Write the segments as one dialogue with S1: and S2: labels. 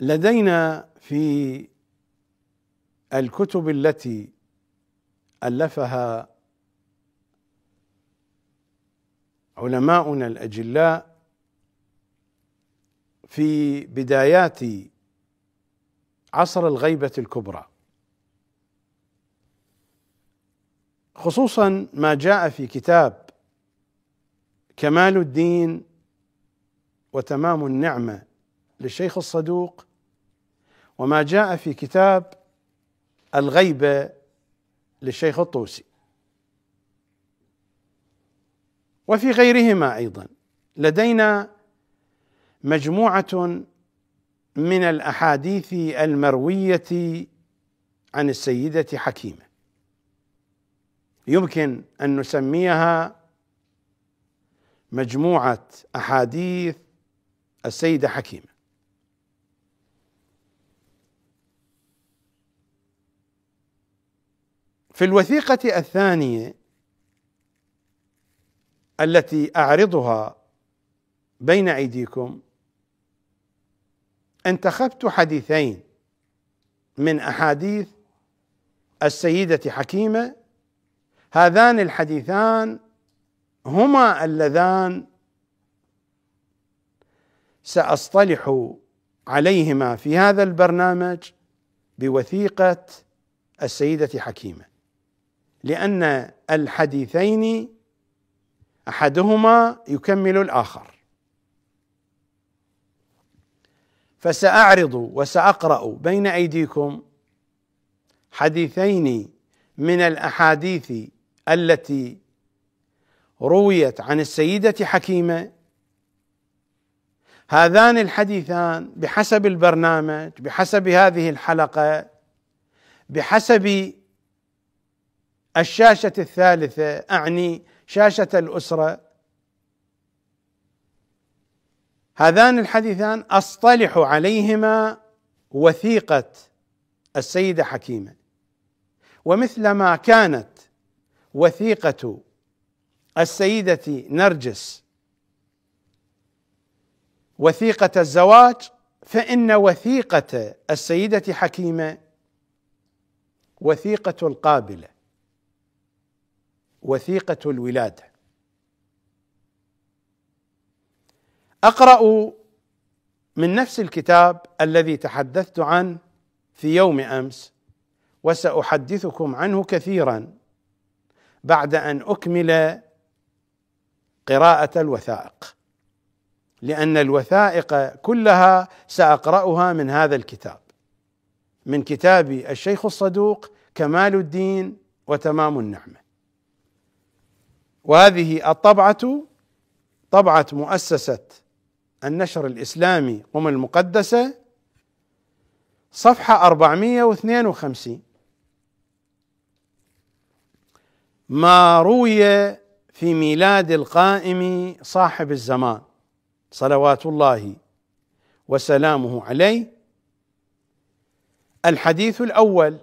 S1: لدينا في الكتب التي الفها علماؤنا الاجلاء في بدايات عصر الغيبه الكبرى خصوصا ما جاء في كتاب كمال الدين وتمام النعمه للشيخ الصدوق وما جاء في كتاب الغيبة للشيخ الطوسي وفي غيرهما أيضا لدينا مجموعة من الأحاديث المروية عن السيدة حكيمة يمكن أن نسميها مجموعة أحاديث السيدة حكيمة في الوثيقة الثانية التي أعرضها بين أيديكم انتخبت حديثين من أحاديث السيدة حكيمة هذان الحديثان هما اللذان سأصطلح عليهما في هذا البرنامج بوثيقة السيدة حكيمة لأن الحديثين أحدهما يكمل الآخر فسأعرض وسأقرأ بين أيديكم حديثين من الأحاديث التي رويت عن السيدة حكيمة هذان الحديثان بحسب البرنامج بحسب هذه الحلقة بحسب الشاشة الثالثة أعني شاشة الأسرة هذان الحديثان أصطلح عليهما وثيقة السيدة حكيمة ومثلما كانت وثيقة السيدة نرجس وثيقة الزواج فإن وثيقة السيدة حكيمة وثيقة القابلة وثيقة الولادة أقرأ من نفس الكتاب الذي تحدثت عنه في يوم أمس وسأحدثكم عنه كثيرا بعد أن أكمل قراءة الوثائق لأن الوثائق كلها سأقرأها من هذا الكتاب من كتاب الشيخ الصدوق كمال الدين وتمام النعمة وهذه الطبعة طبعة مؤسسة النشر الإسلامي قم المقدسة صفحة 452 ما روي في ميلاد القائم صاحب الزمان صلوات الله وسلامه عليه الحديث الأول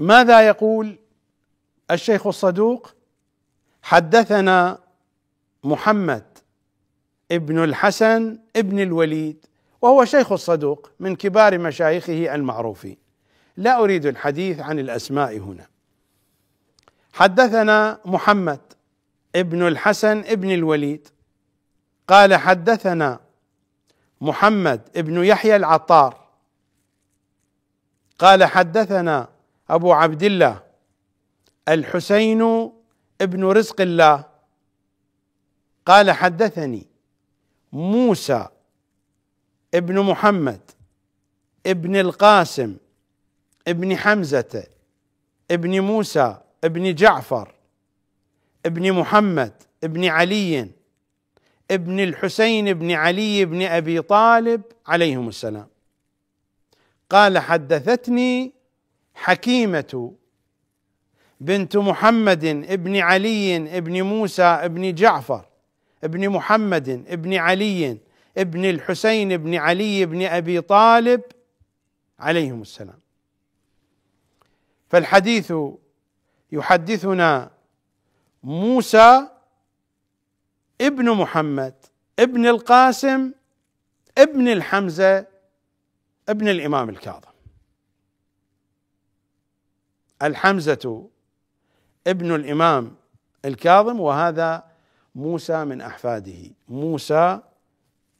S1: ماذا يقول الشيخ الصدوق حدثنا محمد ابن الحسن ابن الوليد وهو شيخ الصدوق من كبار مشايخه المعروفين لا اريد الحديث عن الاسماء هنا حدثنا محمد ابن الحسن ابن الوليد قال حدثنا محمد ابن يحيى العطار قال حدثنا أبو عبد الله الحسين ابن رزق الله قال حدثني موسى ابن محمد ابن القاسم ابن حمزة ابن موسى ابن جعفر ابن محمد ابن علي ابن الحسين ابن علي بن ابي طالب عليهم السلام قال حدثتني حكيمه بنت محمد ابن علي ابن موسى ابن جعفر ابن محمد ابن علي ابن الحسين ابن علي ابن ابي طالب عليهم السلام فالحديث يحدثنا موسى ابن محمد ابن القاسم ابن الحمزه ابن الامام الكاظم الحمزة ابن الإمام الكاظم وهذا موسى من أحفاده موسى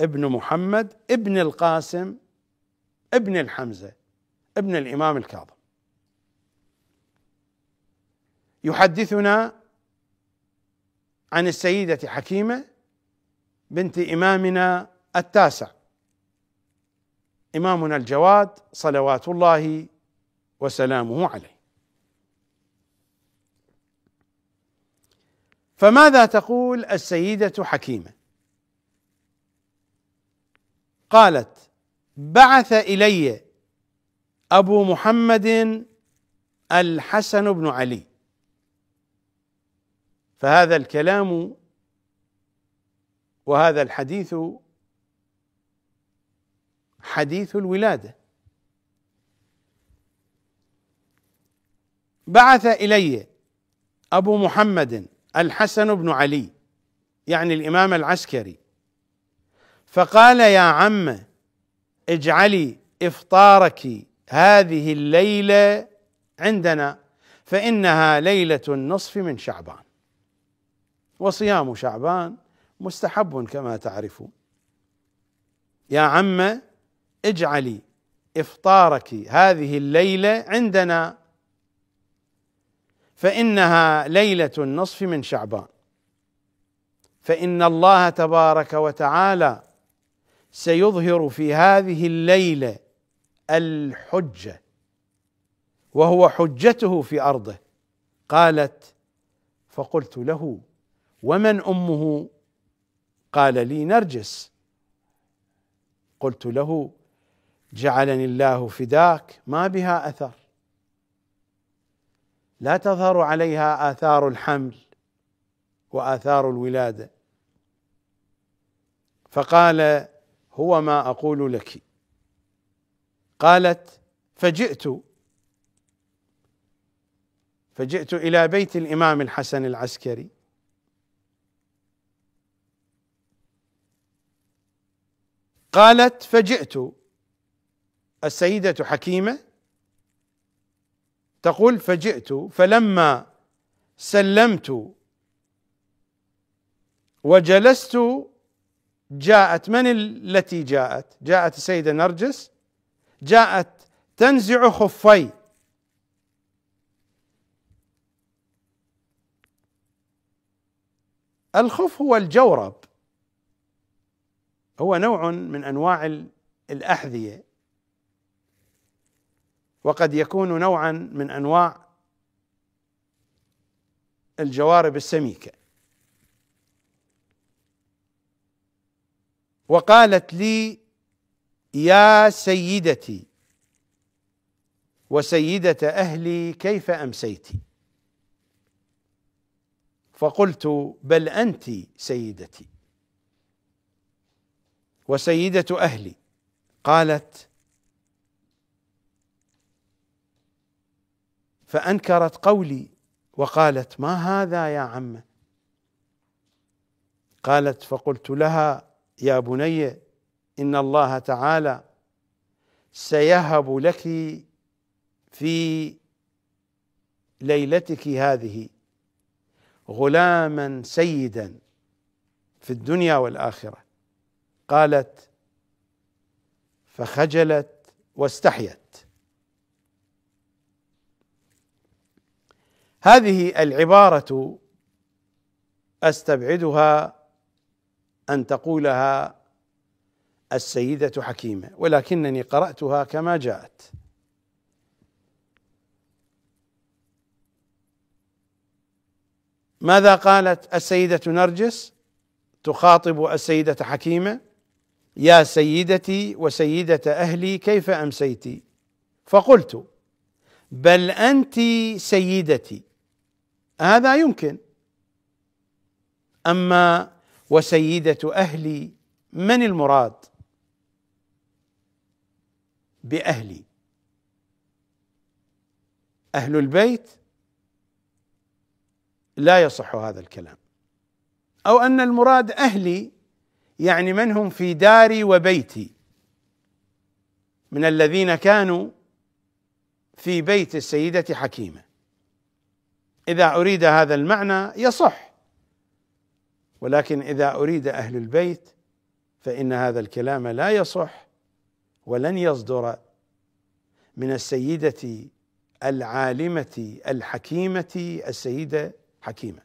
S1: ابن محمد ابن القاسم ابن الحمزة ابن الإمام الكاظم يحدثنا عن السيدة حكيمة بنت إمامنا التاسع إمامنا الجواد صلوات الله وسلامه عليه فماذا تقول السيدة حكيمة؟ قالت: بعث إلي أبو محمد الحسن بن علي فهذا الكلام وهذا الحديث حديث الولاده بعث الي ابو محمد الحسن بن علي يعني الامام العسكري فقال يا عم اجعلي افطارك هذه الليله عندنا فانها ليله النصف من شعبان وصيام شعبان مستحب كما تعرفون يا عم اجعلي افطارك هذه الليله عندنا فانها ليله النصف من شعبان فان الله تبارك وتعالى سيظهر في هذه الليله الحجه وهو حجته في ارضه قالت فقلت له ومن امه قال لي نرجس قلت له جعلني الله فداك ما بها اثر لا تظهر عليها آثار الحمل وآثار الولادة فقال هو ما أقول لك قالت فجئت فجئت إلى بيت الإمام الحسن العسكري قالت فجئت السيدة حكيمة تقول فجئت فلما سلمت وجلست جاءت من التي جاءت؟ جاءت السيدة نرجس جاءت تنزع خفي الخف هو الجورب هو نوع من انواع الاحذيه وقد يكون نوعا من انواع الجوارب السميكه وقالت لي يا سيدتي وسيده اهلي كيف امسيت فقلت بل انت سيدتي وسيده اهلي قالت فأنكرت قولي وقالت ما هذا يا عمه قالت فقلت لها يا بني ان الله تعالى سيهب لك في ليلتك هذه غلاما سيدا في الدنيا والاخره قالت فخجلت واستحيت هذه العبارة استبعدها ان تقولها السيدة حكيمة ولكنني قرأتها كما جاءت ماذا قالت السيدة نرجس تخاطب السيدة حكيمة يا سيدتي وسيدة أهلي كيف أمسيتي فقلت بل أنت سيدتي هذا يمكن اما وسيده اهلي من المراد باهلي اهل البيت لا يصح هذا الكلام او ان المراد اهلي يعني من هم في داري وبيتي من الذين كانوا في بيت السيده حكيمه اذا اريد هذا المعنى يصح ولكن اذا اريد اهل البيت فان هذا الكلام لا يصح ولن يصدر من السيده العالمه الحكيمه السيده حكيمه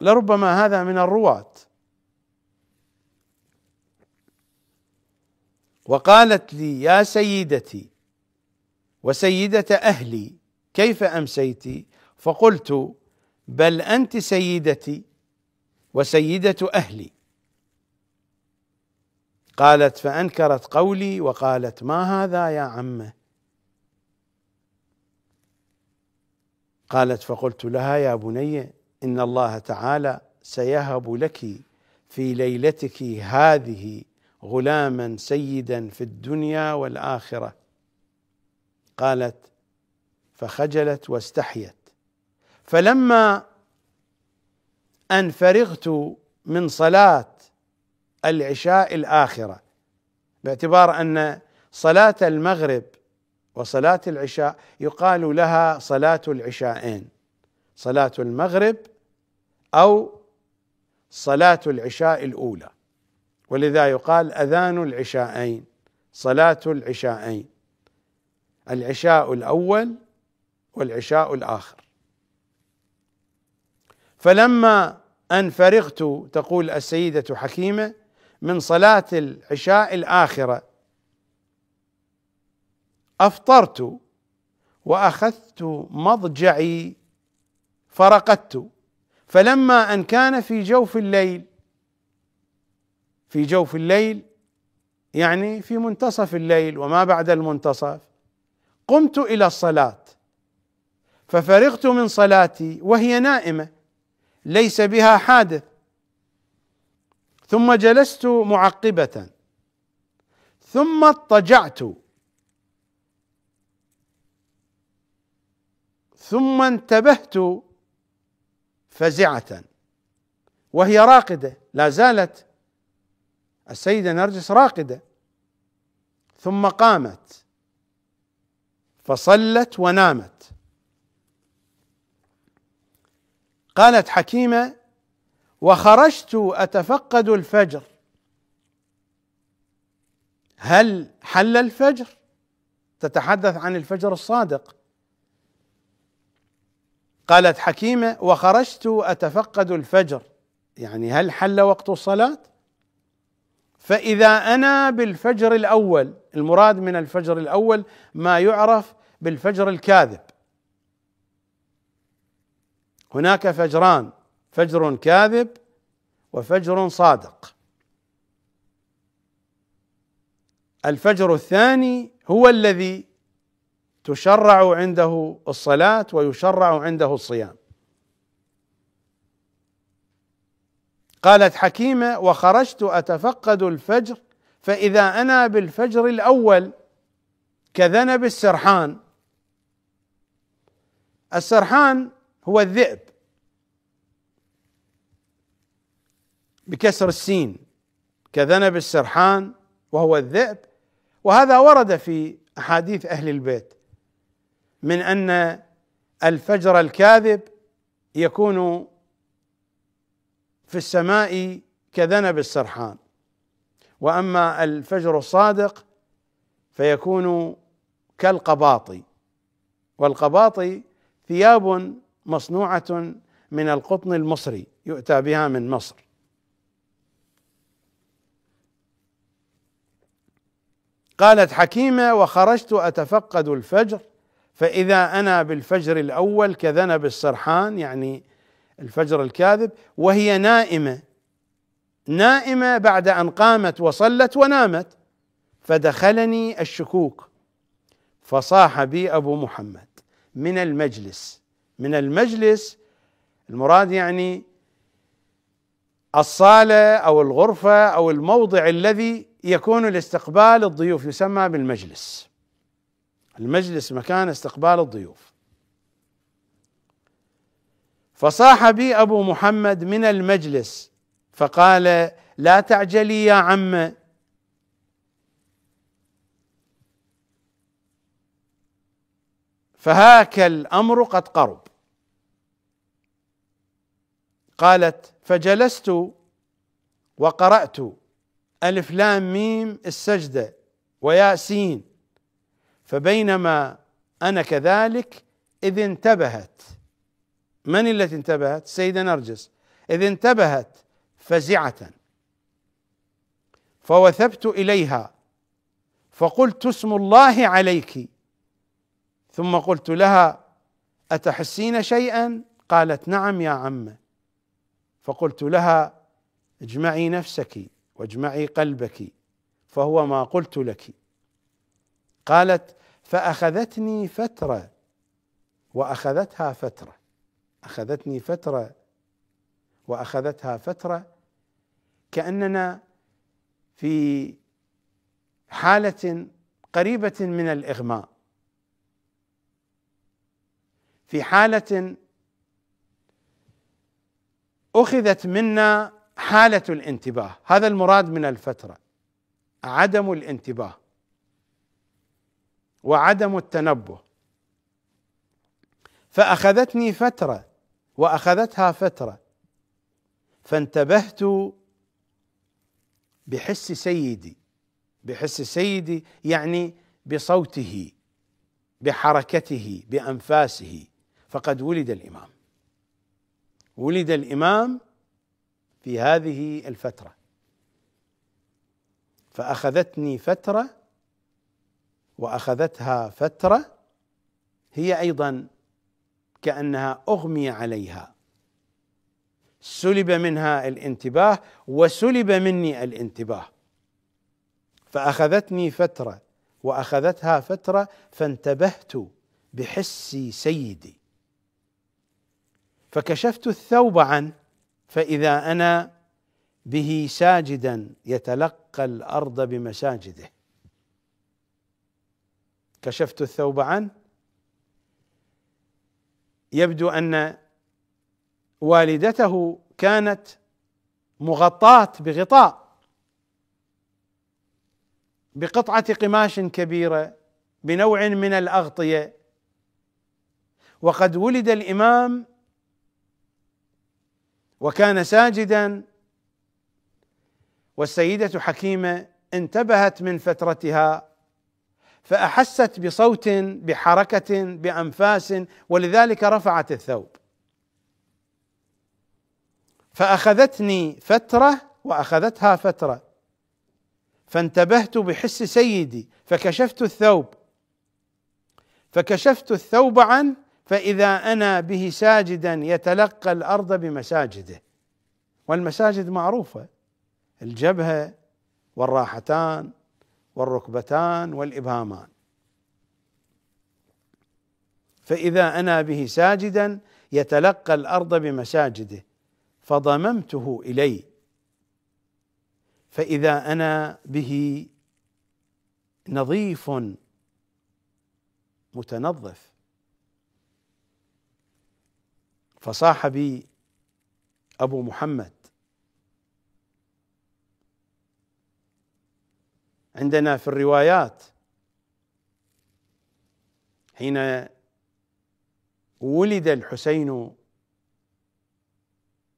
S1: لربما هذا من الرواه وقالت لي يا سيدتي وسيده اهلي كيف امسيت فقلت بل انت سيدتي وسيده اهلي قالت فانكرت قولي وقالت ما هذا يا عمه قالت فقلت لها يا بني ان الله تعالى سيهب لك في ليلتك هذه غلاما سيدا في الدنيا والاخره قالت فخجلت واستحيت فلما ان فرغت من صلاه العشاء الاخره باعتبار ان صلاه المغرب وصلاه العشاء يقال لها صلاه العشاءين صلاه المغرب او صلاه العشاء الاولى ولذا يقال اذان العشاءين صلاه العشاءين العشاء الاول والعشاء الآخر فلما أن فرغت تقول السيدة حكيمة من صلاة العشاء الآخرة أفطرت وأخذت مضجعي فرقدت فلما أن كان في جوف الليل في جوف الليل يعني في منتصف الليل وما بعد المنتصف قمت إلى الصلاة ففرغت من صلاتي وهي نائمه ليس بها حادث ثم جلست معقبه ثم اضطجعت ثم انتبهت فزعه وهي راقده لا زالت السيده نرجس راقده ثم قامت فصلت ونامت قالت حكيمه وخرجت اتفقد الفجر هل حل الفجر تتحدث عن الفجر الصادق قالت حكيمه وخرجت اتفقد الفجر يعني هل حل وقت الصلاه فاذا انا بالفجر الاول المراد من الفجر الاول ما يعرف بالفجر الكاذب هناك فجران فجر كاذب وفجر صادق الفجر الثاني هو الذي تشرع عنده الصلاه ويشرع عنده الصيام قالت حكيمه وخرجت اتفقد الفجر فاذا انا بالفجر الاول كذنب السرحان السرحان هو الذئب بكسر السين كذنب السرحان وهو الذئب وهذا ورد في احاديث اهل البيت من ان الفجر الكاذب يكون في السماء كذنب السرحان واما الفجر الصادق فيكون كالقباطي والقباطي ثياب مصنوعه من القطن المصري يؤتى بها من مصر قالت حكيمة وخرجت أتفقد الفجر فإذا أنا بالفجر الأول كذنب السرحان يعني الفجر الكاذب وهي نائمة نائمة بعد أن قامت وصلت ونامت فدخلني الشكوك فصاح بي أبو محمد من المجلس من المجلس المراد يعني الصالة أو الغرفة أو الموضع الذي يكون لاستقبال الضيوف يسمى بالمجلس المجلس مكان استقبال الضيوف فصاح بي ابو محمد من المجلس فقال لا تعجلي يا عم فهاك الامر قد قرب قالت فجلست وقرات ألف لام ميم السجدة وياسين فبينما أنا كذلك إذ انتبهت من التي انتبهت؟ السيدة نرجس إذ انتبهت فزعة فوثبت إليها فقلت اسم الله عليك ثم قلت لها أتحسين شيئا؟ قالت نعم يا عمه فقلت لها اجمعي نفسك واجمعي قلبك فهو ما قلت لك قالت فاخذتني فتره واخذتها فتره اخذتني فتره واخذتها فتره كاننا في حاله قريبه من الاغماء في حاله اخذت منا حالة الانتباه هذا المراد من الفترة عدم الانتباه وعدم التنبه فأخذتني فترة وأخذتها فترة فانتبهت بحس سيدي بحس سيدي يعني بصوته بحركته بأنفاسه فقد ولد الإمام ولد الإمام في هذه الفتره فاخذتني فتره واخذتها فتره هي ايضا كانها اغمي عليها سلب منها الانتباه وسلب مني الانتباه فاخذتني فتره واخذتها فتره فانتبهت بحسي سيدي فكشفت الثوب عنه فإذا أنا به ساجدا يتلقى الأرض بمساجده كشفت الثوب عنه يبدو أن والدته كانت مغطاة بغطاء بقطعة قماش كبيرة بنوع من الأغطية وقد ولد الإمام وكان ساجدا والسيدة حكيمة انتبهت من فترتها فأحست بصوت بحركة بأنفاس ولذلك رفعت الثوب فأخذتني فترة وأخذتها فترة فانتبهت بحس سيدي فكشفت الثوب فكشفت الثوب عن فإذا أنا به ساجدا يتلقى الأرض بمساجده والمساجد معروفة الجبهة والراحتان والركبتان والإبهامان فإذا أنا به ساجدا يتلقى الأرض بمساجده فضممته إلي فإذا أنا به نظيف متنظف فصاح بي أبو محمد عندنا في الروايات حين ولد الحسين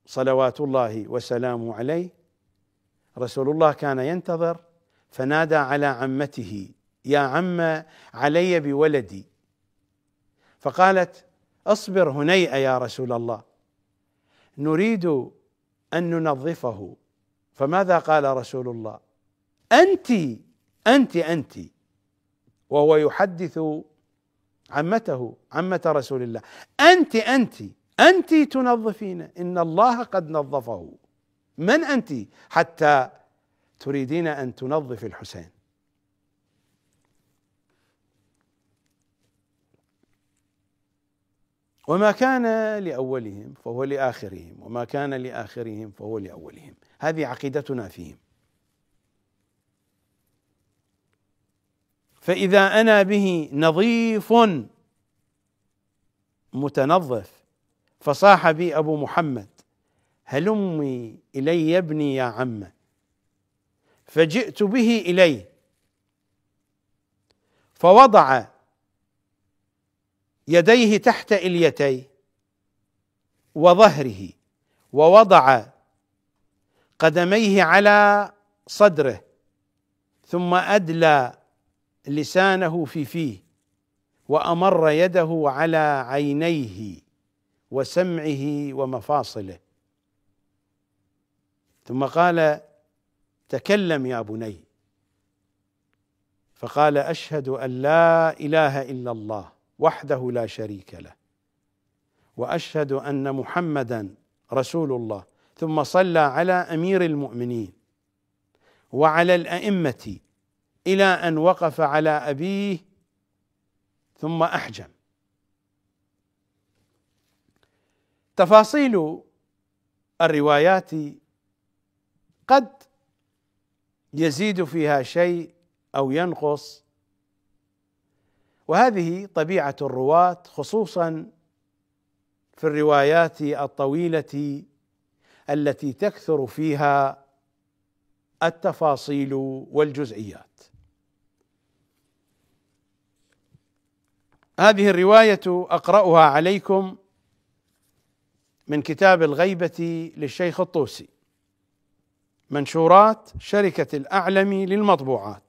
S1: صلوات الله وسلامه عليه رسول الله كان ينتظر فنادى على عمته يا عم علي بولدي فقالت اصبر هنيئه يا رسول الله نريد ان ننظفه فماذا قال رسول الله انت انت انت وهو يحدث عمته عمه رسول الله انت انت انت تنظفين ان الله قد نظفه من انت حتى تريدين ان تنظف الحسين وما كان لاولهم فهو لاخرهم وما كان لاخرهم فهو لاولهم هذه عقيدتنا فيهم فاذا انا به نظيف متنظف فصاح بي ابو محمد هلمي الي يا ابني يا عم فجئت به اليه فوضع يديه تحت اليتيه وظهره ووضع قدميه على صدره ثم ادلى لسانه في فيه وامر يده على عينيه وسمعه ومفاصله ثم قال تكلم يا بني فقال اشهد ان لا اله الا الله وحده لا شريك له واشهد ان محمدا رسول الله ثم صلى على امير المؤمنين وعلى الائمه الى ان وقف على ابيه ثم احجم تفاصيل الروايات قد يزيد فيها شيء او ينقص وهذه طبيعه الرواه خصوصا في الروايات الطويله التي تكثر فيها التفاصيل والجزئيات هذه الروايه اقراها عليكم من كتاب الغيبه للشيخ الطوسي منشورات شركه الأعلم للمطبوعات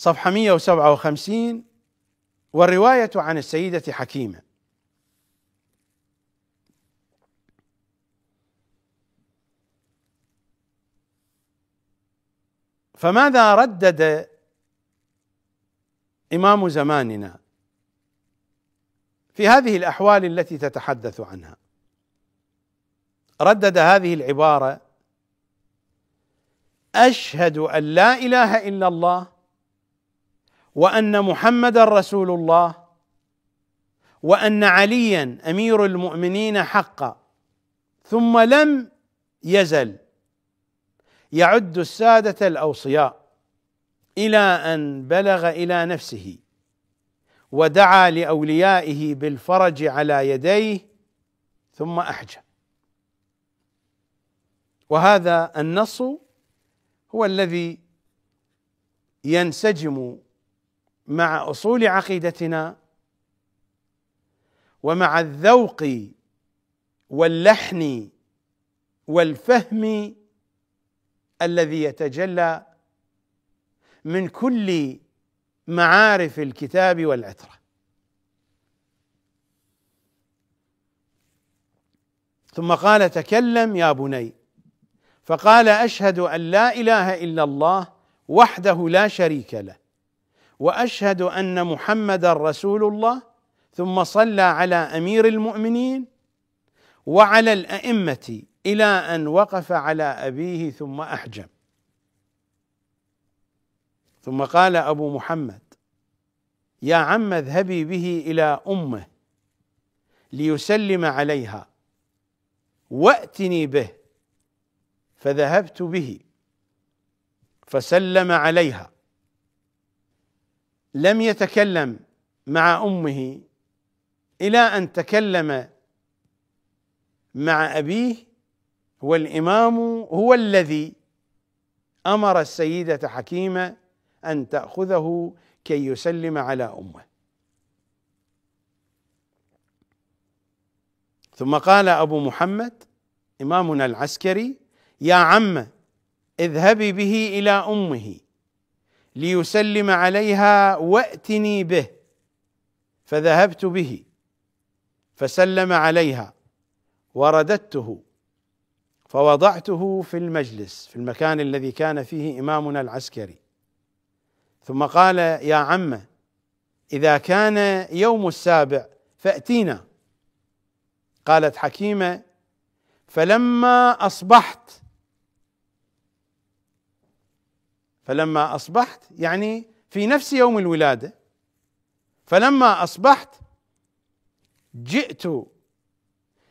S1: صفحة 157 والرواية عن السيدة حكيمة فماذا ردد إمام زماننا في هذه الأحوال التي تتحدث عنها ردد هذه العبارة أشهد أن لا إله إلا الله وان محمدا رسول الله وان عليا امير المؤمنين حقا ثم لم يزل يعد الساده الاوصياء الى ان بلغ الى نفسه ودعا لاوليائه بالفرج على يديه ثم احجى وهذا النص هو الذي ينسجم مع اصول عقيدتنا ومع الذوق واللحن والفهم الذي يتجلى من كل معارف الكتاب والعتره ثم قال تكلم يا بني فقال اشهد ان لا اله الا الله وحده لا شريك له واشهد ان محمدا رسول الله ثم صلى على امير المؤمنين وعلى الائمه الى ان وقف على ابيه ثم احجم ثم قال ابو محمد يا عم اذهبي به الى امه ليسلم عليها واتني به فذهبت به فسلم عليها لم يتكلم مع امه الى ان تكلم مع ابيه والامام هو الذي امر السيده حكيمه ان تاخذه كي يسلم على امه ثم قال ابو محمد امامنا العسكري يا عم اذهبي به الى امه ليسلم عليها واتني به فذهبت به فسلم عليها ورددته فوضعته في المجلس في المكان الذي كان فيه امامنا العسكري ثم قال يا عم اذا كان يوم السابع فاتينا قالت حكيمه فلما اصبحت فلما اصبحت يعني في نفس يوم الولاده فلما اصبحت جئت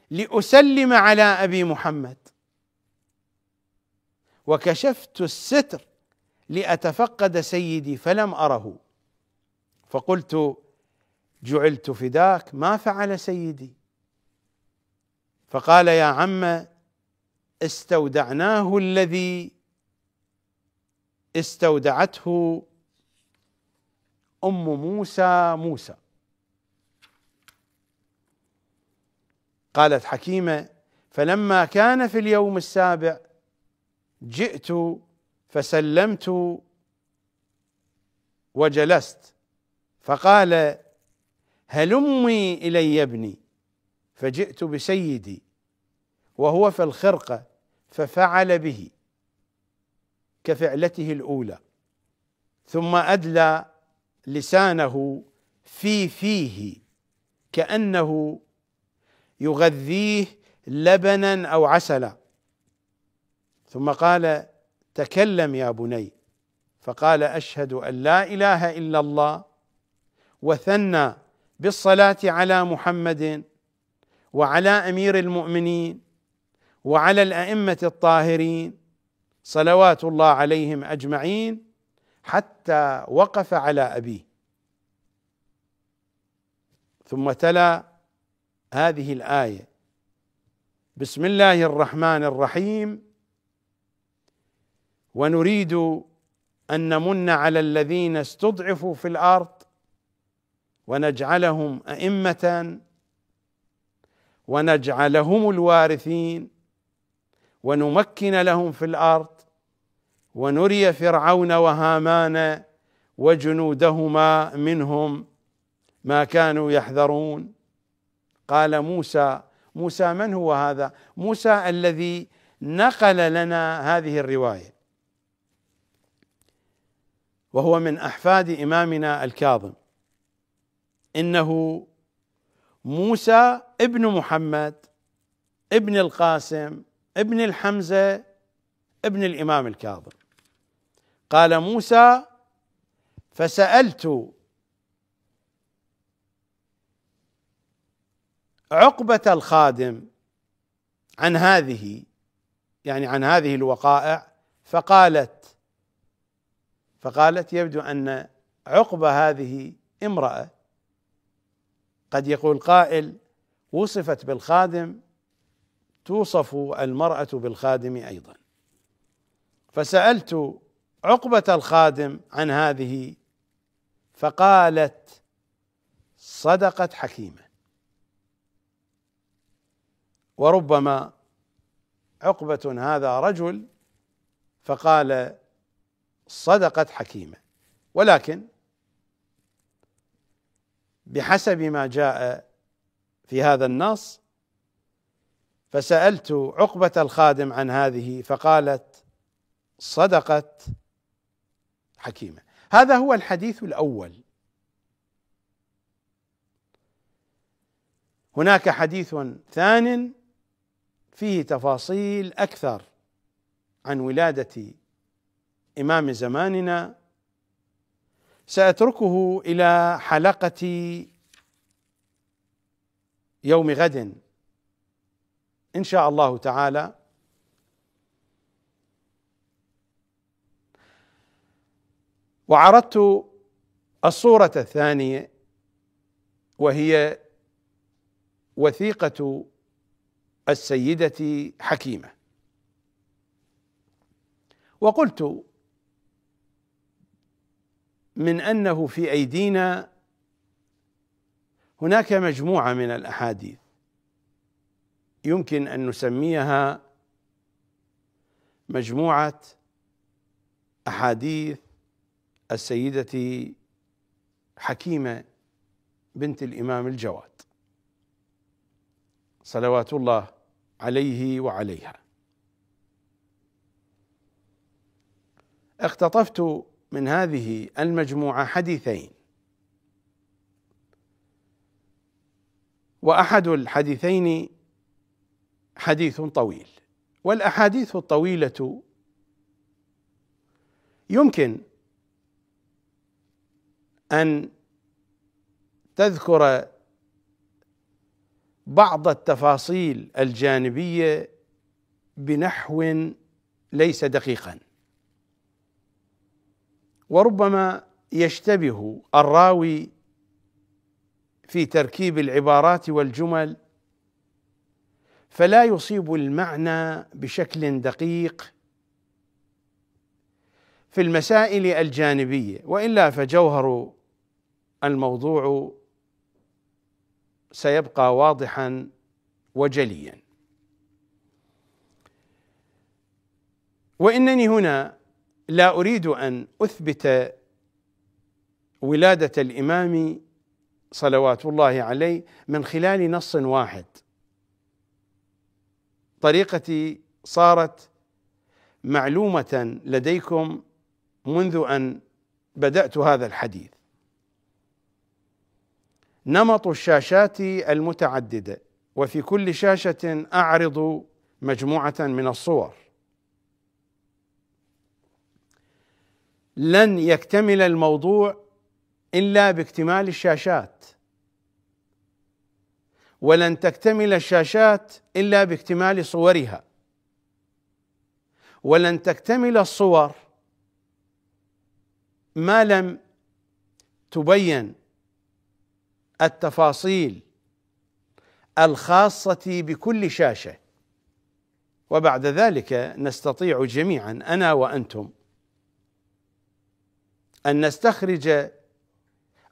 S1: لاسلم على ابي محمد وكشفت الستر لاتفقد سيدي فلم اره فقلت جعلت فداك ما فعل سيدي فقال يا عم استودعناه الذي استودعته ام موسى موسى قالت حكيمه فلما كان في اليوم السابع جئت فسلمت وجلست فقال هلمي الي ابني فجئت بسيدي وهو في الخرقه ففعل به كفعلته الاولى ثم ادلى لسانه في فيه كانه يغذيه لبنا او عسلا ثم قال تكلم يا بني فقال اشهد ان لا اله الا الله وثنى بالصلاه على محمد وعلى امير المؤمنين وعلى الائمه الطاهرين صلوات الله عليهم اجمعين حتى وقف على ابيه ثم تلا هذه الايه بسم الله الرحمن الرحيم ونريد ان نمن على الذين استضعفوا في الارض ونجعلهم ائمه ونجعلهم الوارثين ونمكن لهم في الارض ونري فرعون وهامان وجنودهما منهم ما كانوا يحذرون قال موسى موسى من هو هذا؟ موسى الذي نقل لنا هذه الروايه وهو من احفاد امامنا الكاظم انه موسى ابن محمد ابن القاسم ابن الحمزه ابن الامام الكاظم قال موسى فسالت عقبه الخادم عن هذه يعني عن هذه الوقائع فقالت فقالت يبدو ان عقبه هذه امراه قد يقول قائل وصفت بالخادم توصف المراه بالخادم ايضا فسالت عقبة الخادم عن هذه فقالت صدقت حكيمة وربما عقبة هذا رجل فقال صدقت حكيمة ولكن بحسب ما جاء في هذا النص فسألت عقبة الخادم عن هذه فقالت صدقت حكيمه هذا هو الحديث الاول هناك حديث ثان فيه تفاصيل اكثر عن ولاده امام زماننا ساتركه الى حلقه يوم غد ان شاء الله تعالى وعرضت الصورة الثانية وهي وثيقة السيدة حكيمة وقلت من أنه في أيدينا هناك مجموعة من الأحاديث يمكن أن نسميها مجموعة أحاديث السيدة حكيمة بنت الإمام الجواد صلوات الله عليه وعليها اختطفت من هذه المجموعة حديثين وأحد الحديثين حديث طويل والأحاديث الطويلة يمكن ان تذكر بعض التفاصيل الجانبيه بنحو ليس دقيقا وربما يشتبه الراوي في تركيب العبارات والجمل فلا يصيب المعنى بشكل دقيق في المسائل الجانبيه والا فجوهر الموضوع سيبقى واضحا وجليا وانني هنا لا اريد ان اثبت ولاده الامام صلوات الله عليه من خلال نص واحد طريقتي صارت معلومه لديكم منذ ان بدات هذا الحديث نمط الشاشات المتعدده وفي كل شاشه اعرض مجموعه من الصور لن يكتمل الموضوع الا باكتمال الشاشات ولن تكتمل الشاشات الا باكتمال صورها ولن تكتمل الصور ما لم تبين التفاصيل الخاصة بكل شاشة وبعد ذلك نستطيع جميعا أنا وأنتم أن نستخرج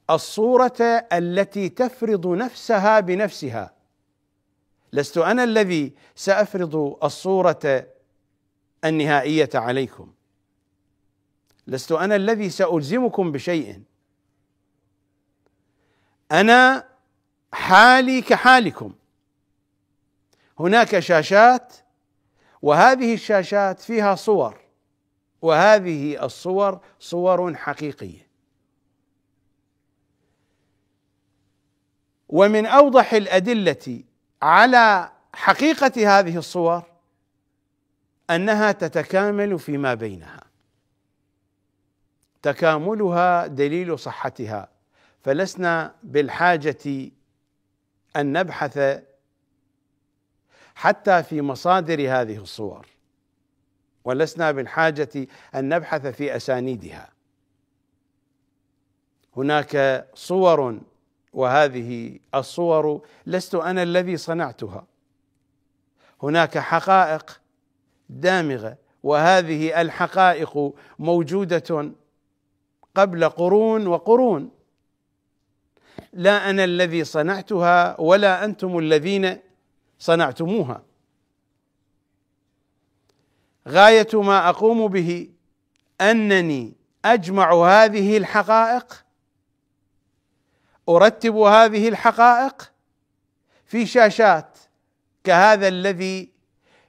S1: الصورة التي تفرض نفسها بنفسها لست أنا الذي سأفرض الصورة النهائية عليكم لست أنا الذي سألزمكم بشيء انا حالي كحالكم هناك شاشات وهذه الشاشات فيها صور وهذه الصور صور حقيقيه ومن اوضح الادله على حقيقه هذه الصور انها تتكامل فيما بينها تكاملها دليل صحتها فلسنا بالحاجه ان نبحث حتى في مصادر هذه الصور ولسنا بالحاجه ان نبحث في اسانيدها هناك صور وهذه الصور لست انا الذي صنعتها هناك حقائق دامغه وهذه الحقائق موجوده قبل قرون وقرون لا انا الذي صنعتها ولا انتم الذين صنعتموها غايه ما اقوم به انني اجمع هذه الحقائق ارتب هذه الحقائق في شاشات كهذا الذي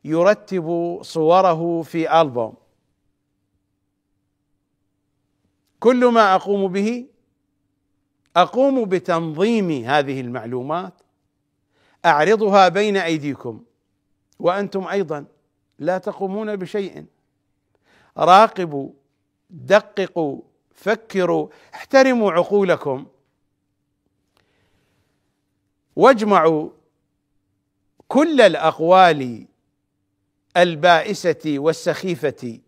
S1: يرتب صوره في البوم كل ما اقوم به اقوم بتنظيم هذه المعلومات اعرضها بين ايديكم وانتم ايضا لا تقومون بشيء راقبوا دققوا فكروا احترموا عقولكم واجمعوا كل الاقوال البائسه والسخيفه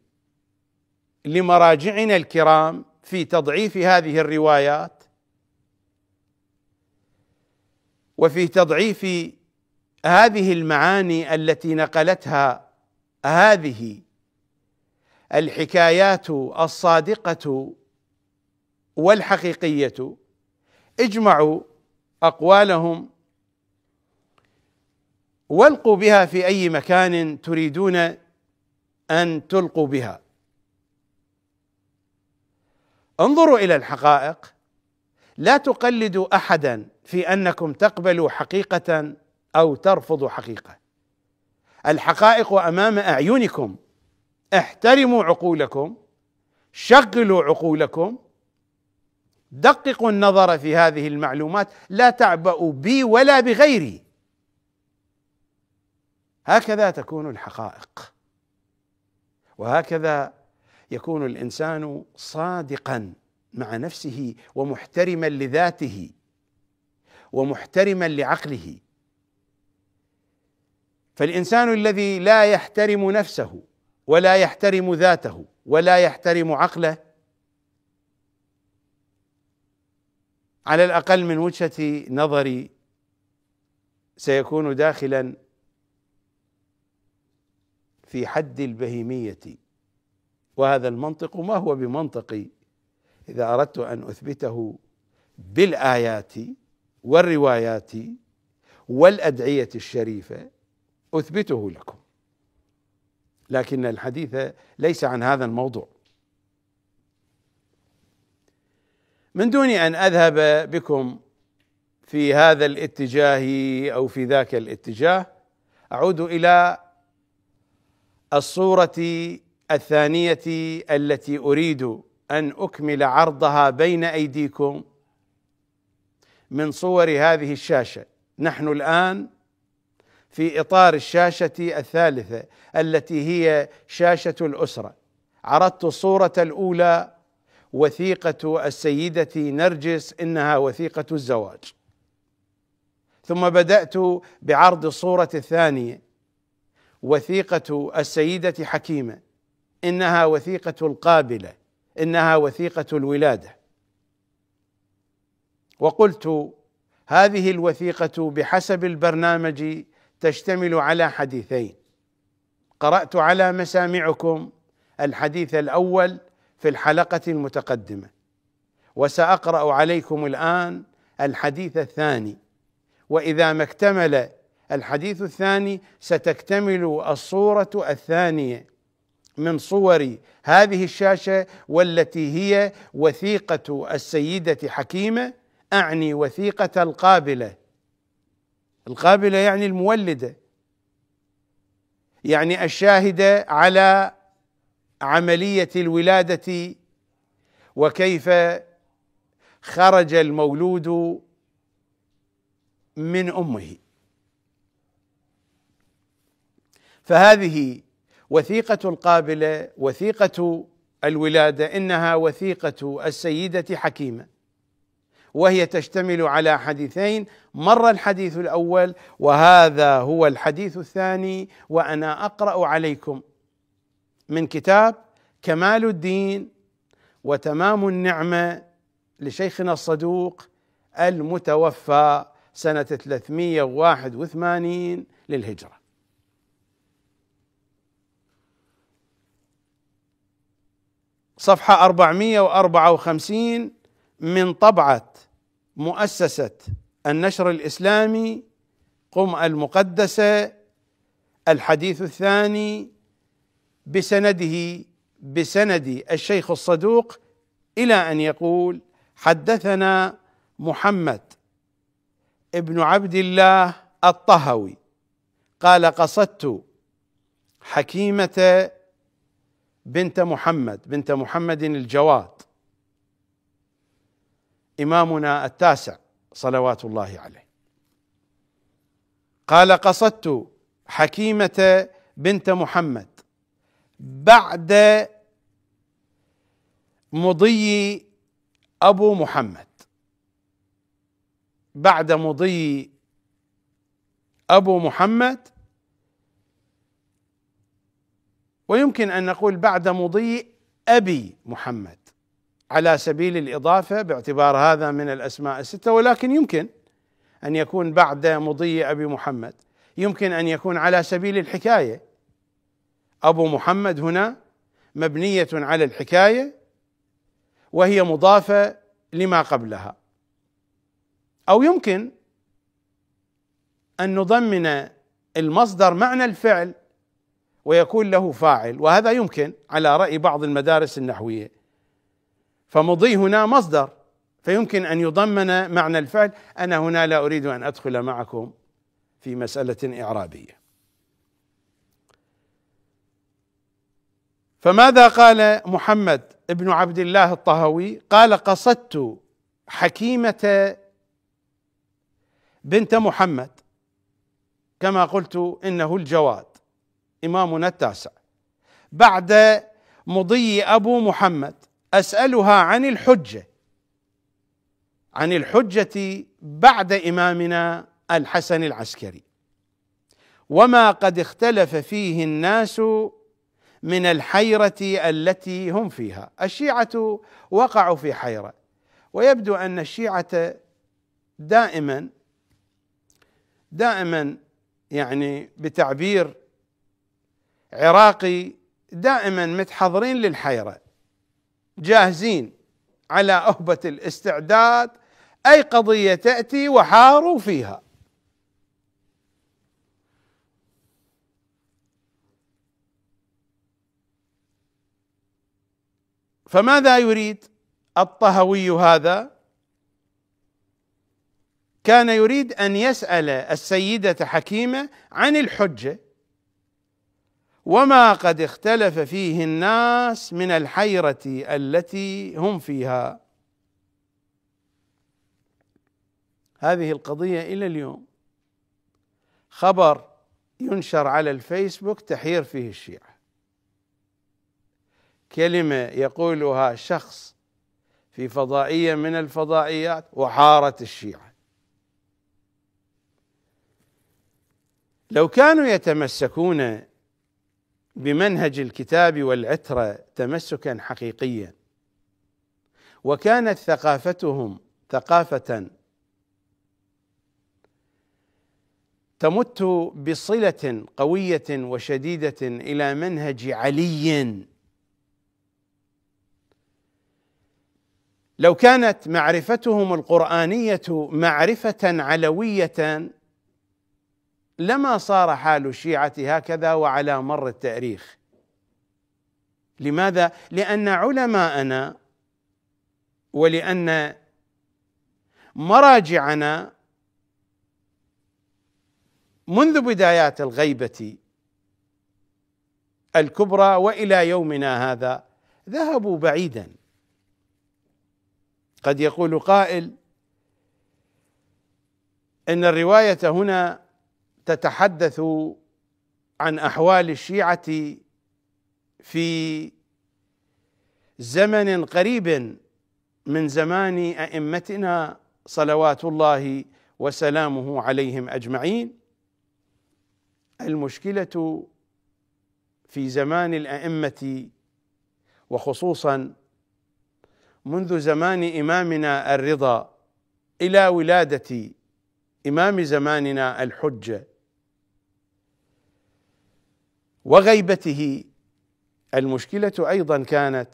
S1: لمراجعنا الكرام في تضعيف هذه الروايات وفي تضعيف هذه المعاني التي نقلتها هذه الحكايات الصادقه والحقيقيه اجمعوا اقوالهم والقوا بها في اي مكان تريدون ان تلقوا بها انظروا الى الحقائق لا تقلدوا احدا في انكم تقبلوا حقيقه او ترفضوا حقيقه الحقائق امام اعينكم احترموا عقولكم شغلوا عقولكم دققوا النظر في هذه المعلومات لا تعبأوا بي ولا بغيري هكذا تكون الحقائق وهكذا يكون الانسان صادقا مع نفسه ومحترما لذاته ومحترما لعقله فالانسان الذي لا يحترم نفسه ولا يحترم ذاته ولا يحترم عقله على الاقل من وجهه نظري سيكون داخلا في حد البهيميه وهذا المنطق ما هو بمنطقي اذا اردت ان اثبته بالايات والروايات والأدعية الشريفة أثبته لكم لكن الحديث ليس عن هذا الموضوع من دون أن أذهب بكم في هذا الاتجاه أو في ذاك الاتجاه أعود إلى الصورة الثانية التي أريد أن أكمل عرضها بين أيديكم من صور هذه الشاشه نحن الان في اطار الشاشه الثالثه التي هي شاشه الاسره عرضت الصوره الاولى وثيقه السيده نرجس انها وثيقه الزواج ثم بدات بعرض الصوره الثانيه وثيقه السيده حكيمه انها وثيقه القابله انها وثيقه الولاده وقلت هذه الوثيقة بحسب البرنامج تشتمل على حديثين قرأت على مسامعكم الحديث الأول في الحلقة المتقدمة وسأقرأ عليكم الآن الحديث الثاني وإذا ما اكتمل الحديث الثاني ستكتمل الصورة الثانية من صور هذه الشاشة والتي هي وثيقة السيدة حكيمة اعني وثيقه القابله القابله يعني المولده يعني الشاهده على عمليه الولاده وكيف خرج المولود من امه فهذه وثيقه القابله وثيقه الولاده انها وثيقه السيده حكيمه وهي تشتمل على حديثين مر الحديث الاول وهذا هو الحديث الثاني وانا اقرا عليكم من كتاب كمال الدين وتمام النعمه لشيخنا الصدوق المتوفى سنه 381 للهجره صفحه 454 من طبعه مؤسسه النشر الاسلامي قم المقدسه الحديث الثاني بسنده بسند الشيخ الصدوق الى ان يقول حدثنا محمد ابن عبد الله الطهوي قال قصدت حكيمه بنت محمد بنت محمد الجواد إمامنا التاسع صلوات الله عليه قال قصدت حكيمة بنت محمد بعد مضي أبو محمد بعد مضي أبو محمد ويمكن أن نقول بعد مضي أبي محمد على سبيل الإضافة باعتبار هذا من الأسماء الستة ولكن يمكن أن يكون بعد مضي أبي محمد يمكن أن يكون على سبيل الحكاية أبو محمد هنا مبنية على الحكاية وهي مضافة لما قبلها أو يمكن أن نضمن المصدر معنى الفعل ويكون له فاعل وهذا يمكن على رأي بعض المدارس النحويه فمضي هنا مصدر فيمكن ان يضمن معنى الفعل انا هنا لا اريد ان ادخل معكم في مساله اعرابيه فماذا قال محمد ابن عبد الله الطهوي قال قصدت حكيمه بنت محمد كما قلت انه الجواد امامنا التاسع بعد مضي ابو محمد اسالها عن الحجه عن الحجه بعد امامنا الحسن العسكري وما قد اختلف فيه الناس من الحيره التي هم فيها الشيعه وقعوا في حيره ويبدو ان الشيعه دائما دائما يعني بتعبير عراقي دائما متحضرين للحيره جاهزين على أهبة الاستعداد أي قضية تأتي وحاروا فيها فماذا يريد الطهوي هذا كان يريد ان يسال السيده حكيمه عن الحجه وما قد اختلف فيه الناس من الحيره التي هم فيها هذه القضيه الى اليوم خبر ينشر على الفيسبوك تحير فيه الشيعه كلمه يقولها شخص في فضائيه من الفضائيات وحاره الشيعه لو كانوا يتمسكون بمنهج الكتاب والعتره تمسكا حقيقيا وكانت ثقافتهم ثقافه تمت بصله قويه وشديده الى منهج علي لو كانت معرفتهم القرانيه معرفه علويه لما صار حال الشيعة هكذا وعلى مر التاريخ لماذا؟ لأن علماءنا ولأن مراجعنا منذ بدايات الغيبة الكبرى والى يومنا هذا ذهبوا بعيدا قد يقول قائل ان الروايه هنا تتحدث عن احوال الشيعه في زمن قريب من زمان ائمتنا صلوات الله وسلامه عليهم اجمعين المشكله في زمان الائمه وخصوصا منذ زمان امامنا الرضا الى ولاده امام زماننا الحجه وغيبته المشكله ايضا كانت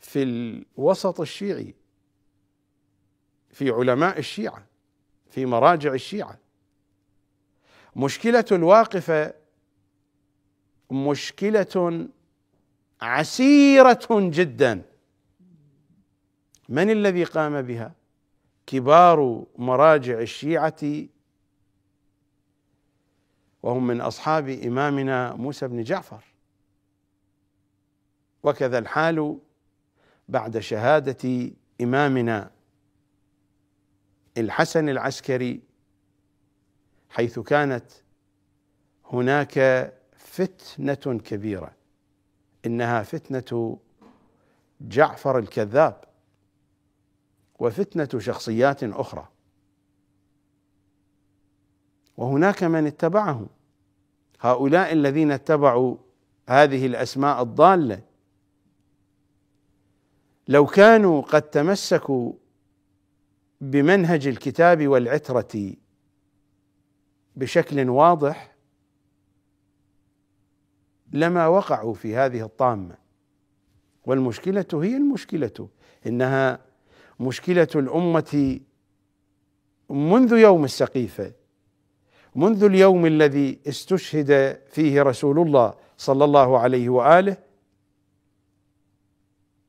S1: في الوسط الشيعي في علماء الشيعه في مراجع الشيعه مشكله الواقفه مشكله عسيره جدا من الذي قام بها كبار مراجع الشيعه وهم من اصحاب امامنا موسى بن جعفر وكذا الحال بعد شهاده امامنا الحسن العسكري حيث كانت هناك فتنه كبيره انها فتنه جعفر الكذاب وفتنه شخصيات اخرى وهناك من اتبعهم هؤلاء الذين اتبعوا هذه الاسماء الضاله لو كانوا قد تمسكوا بمنهج الكتاب والعتره بشكل واضح لما وقعوا في هذه الطامه والمشكله هي المشكله انها مشكله الامه منذ يوم السقيفه منذ اليوم الذي استشهد فيه رسول الله صلى الله عليه واله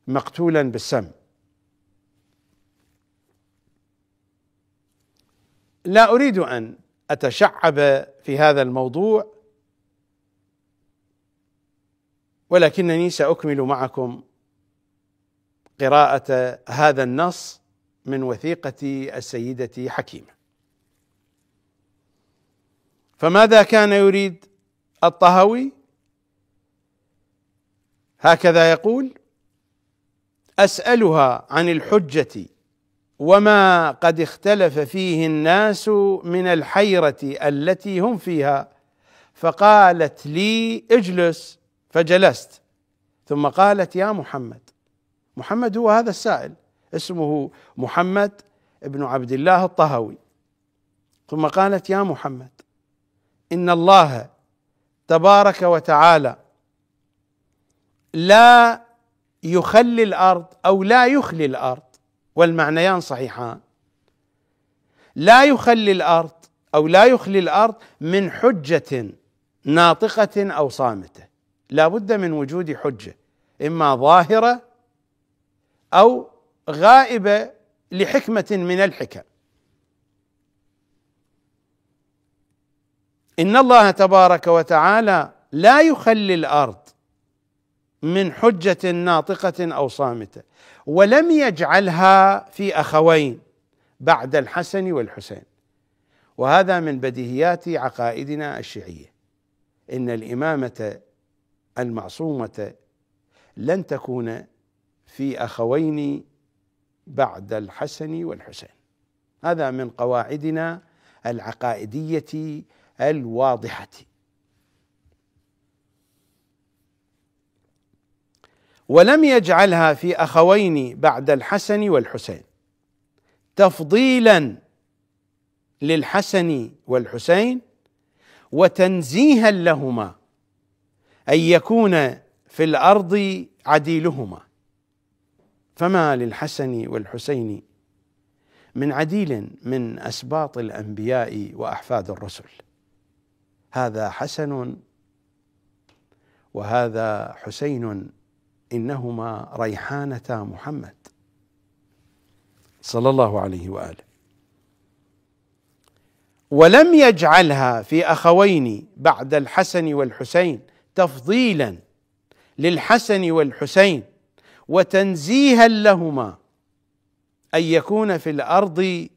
S1: مقتولا بالسم لا اريد ان اتشعب في هذا الموضوع ولكنني ساكمل معكم قراءه هذا النص من وثيقه السيده حكيمه فماذا كان يريد الطهوي هكذا يقول اسالها عن الحجه وما قد اختلف فيه الناس من الحيره التي هم فيها فقالت لي اجلس فجلست ثم قالت يا محمد محمد هو هذا السائل اسمه محمد بن عبد الله الطهوي ثم قالت يا محمد ان الله تبارك وتعالى لا يخلي الارض او لا يخلي الارض والمعنيان صحيحان لا يخلي الارض او لا يخلي الارض من حجه ناطقه او صامته لا بد من وجود حجه اما ظاهره او غائبه لحكمه من الحكم ان الله تبارك وتعالى لا يخلي الارض من حجه ناطقه او صامته ولم يجعلها في اخوين بعد الحسن والحسين وهذا من بديهيات عقائدنا الشيعيه ان الامامه المعصومه لن تكون في اخوين بعد الحسن والحسين هذا من قواعدنا العقائديه الواضحة ولم يجعلها في أخوين بعد الحسن والحسين تفضيلا للحسن والحسين وتنزيها لهما أن يكون في الأرض عديلهما فما للحسن والحسين من عديل من اسباط الانبياء واحفاد الرسل هذا حسن وهذا حسين انهما ريحانتا محمد صلى الله عليه واله ولم يجعلها في اخوين بعد الحسن والحسين تفضيلا للحسن والحسين وتنزيها لهما ان يكون في الارض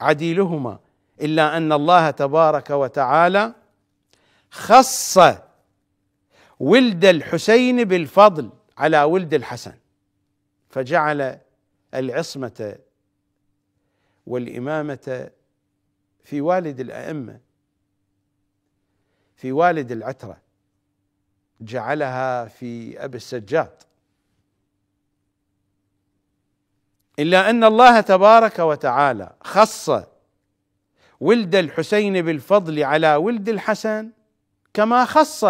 S1: عديلهما الا ان الله تبارك وتعالى خص ولد الحسين بالفضل على ولد الحسن فجعل العصمه والامامه في والد الائمه في والد العتره جعلها في ابي السجاد الا ان الله تبارك وتعالى خص ولد الحسين بالفضل على ولد الحسن كما خص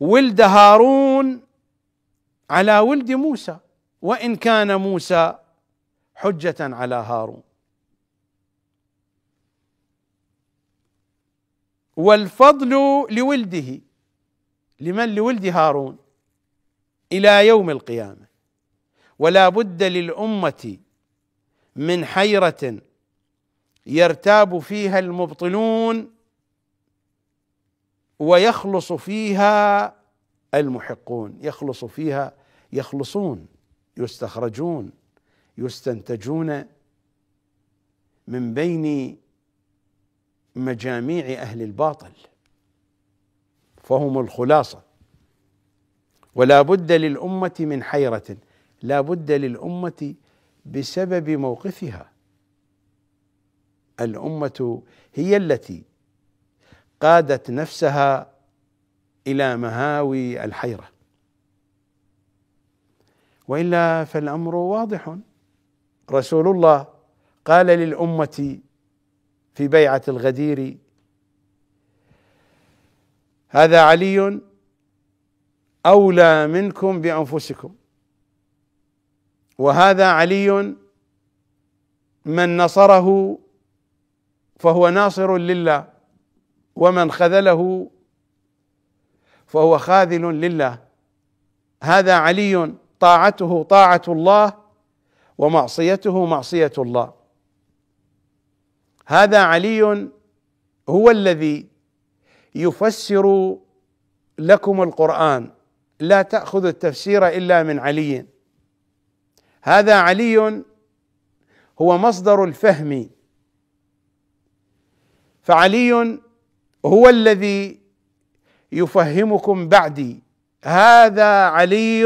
S1: ولد هارون على ولد موسى وان كان موسى حجه على هارون والفضل لولده لمن لولد هارون الى يوم القيامه ولا بد للامه من حيره يرتاب فيها المبطلون ويخلص فيها المحقون يخلص فيها يخلصون يستخرجون يستنتجون من بين مجاميع اهل الباطل فهم الخلاصه ولا بد للامه من حيره لا بد للامه بسبب موقفها الامه هي التي قادت نفسها الى مهاوي الحيره والا فالامر واضح رسول الله قال للامه في بيعه الغدير هذا علي اولى منكم بانفسكم وهذا علي من نصره فهو ناصر لله ومن خذله فهو خاذل لله هذا علي طاعته طاعه الله ومعصيته معصيه الله هذا علي هو الذي يفسر لكم القران لا تاخذ التفسير الا من علي هذا علي هو مصدر الفهم فعلي هو الذي يفهمكم بعدي هذا علي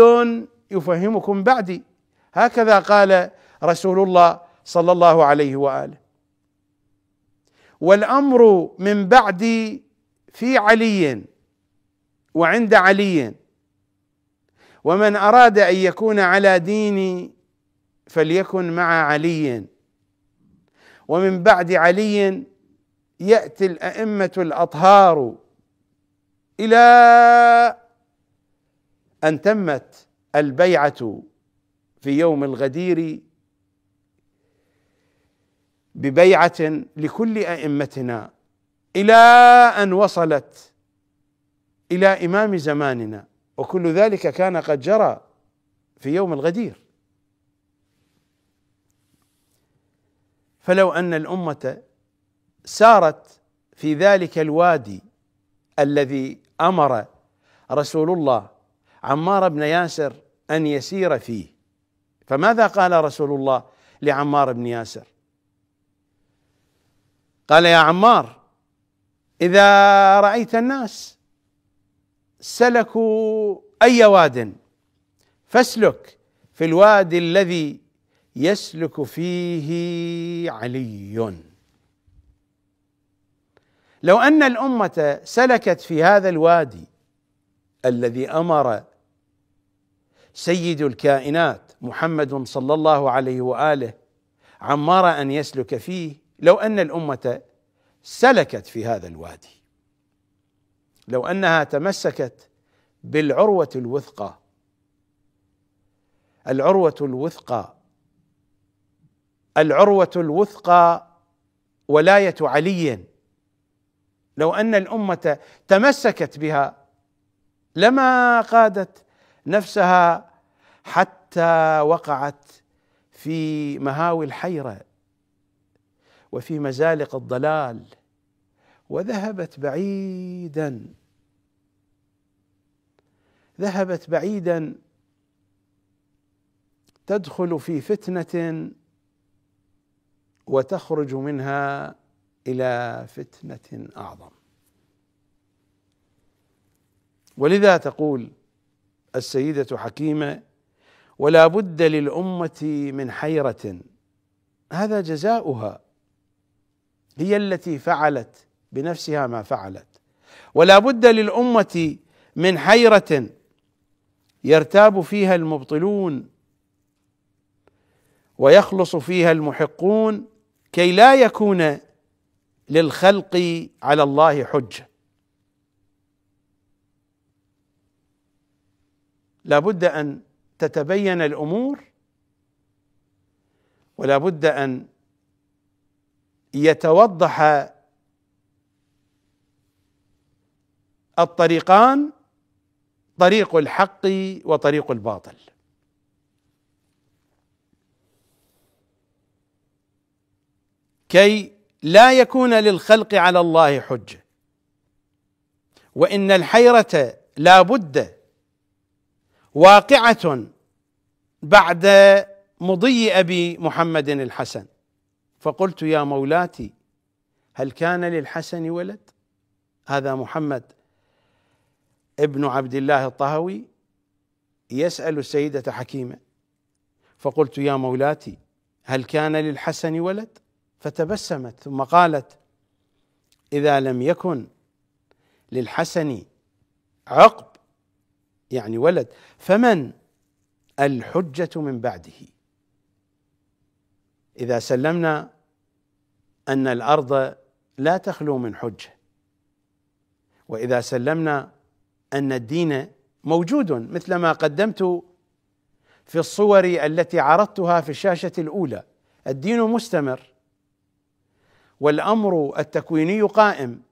S1: يفهمكم بعدي هكذا قال رسول الله صلى الله عليه واله والامر من بعدي في علي وعند علي ومن اراد ان يكون على ديني فليكن مع علي ومن بعد علي ياتي الائمه الاطهار الى ان تمت البيعه في يوم الغدير ببيعه لكل ائمتنا الى ان وصلت الى امام زماننا وكل ذلك كان قد جرى في يوم الغدير فلو ان الامه سارت في ذلك الوادي الذي امر رسول الله عمار بن ياسر ان يسير فيه فماذا قال رسول الله لعمار بن ياسر قال يا عمار اذا رايت الناس سلكوا اي واد فاسلك في الوادي الذي يسلك فيه علي لو ان الامه سلكت في هذا الوادي الذي امر سيد الكائنات محمد صلى الله عليه واله عمار ان يسلك فيه لو ان الامه سلكت في هذا الوادي لو انها تمسكت بالعروه الوثقى العروه الوثقى العروه الوثقى ولايه علي لو ان الامه تمسكت بها لما قادت نفسها حتى وقعت في مهاوي الحيره وفي مزالق الضلال وذهبت بعيدا ذهبت بعيدا تدخل في فتنه وتخرج منها إلى فتنة أعظم ولذا تقول السيدة حكيمة ولا بد للأمة من حيرة هذا جزاؤها هي التي فعلت بنفسها ما فعلت ولا بد للأمة من حيرة يرتاب فيها المبطلون ويخلص فيها المحقون كي لا يكون للخلق على الله حجه لابد ان تتبين الامور ولا بد ان يتوضح الطريقان طريق الحق وطريق الباطل كي لا يكون للخلق على الله حجه وان الحيره لا بد واقعه بعد مضي ابي محمد الحسن فقلت يا مولاتي هل كان للحسن ولد هذا محمد ابن عبد الله الطهوي يسال السيده حكيمه فقلت يا مولاتي هل كان للحسن ولد فتبسمت ثم قالت اذا لم يكن للحسن عقب يعني ولد فمن الحجه من بعده اذا سلمنا ان الارض لا تخلو من حجه واذا سلمنا ان الدين موجود مثل ما قدمت في الصور التي عرضتها في الشاشه الاولى الدين مستمر والامر التكويني قائم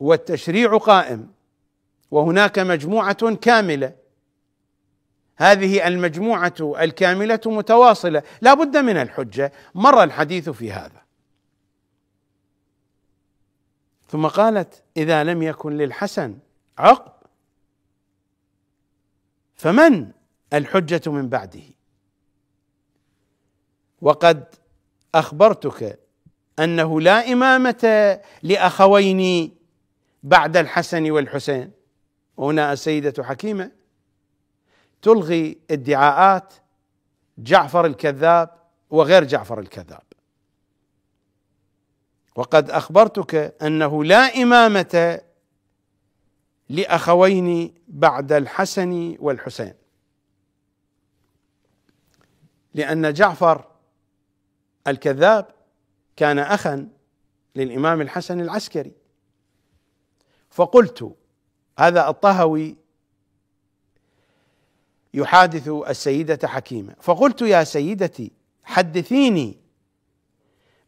S1: والتشريع قائم وهناك مجموعه كامله هذه المجموعه الكامله متواصله لا بد من الحجه مر الحديث في هذا ثم قالت اذا لم يكن للحسن عقب فمن الحجه من بعده وقد اخبرتك انه لا امامه لاخوين بعد الحسن والحسين هنا السيده حكيمه تلغي ادعاءات جعفر الكذاب وغير جعفر الكذاب وقد اخبرتك انه لا امامه لاخوين بعد الحسن والحسين لان جعفر الكذاب كان اخا للامام الحسن العسكري فقلت هذا الطهوي يحادث السيده حكيمه فقلت يا سيدتي حدثيني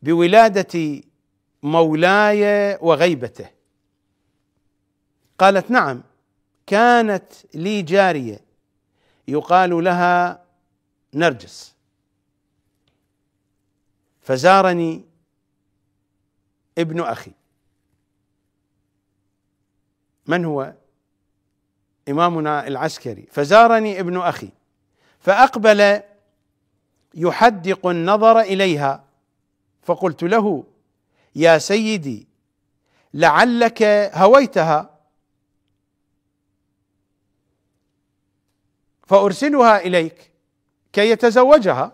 S1: بولاده مولاي وغيبته قالت نعم كانت لي جاريه يقال لها نرجس فزارني ابن اخي من هو امامنا العسكري فزارني ابن اخي فاقبل يحدق النظر اليها فقلت له يا سيدي لعلك هويتها فارسلها اليك كي يتزوجها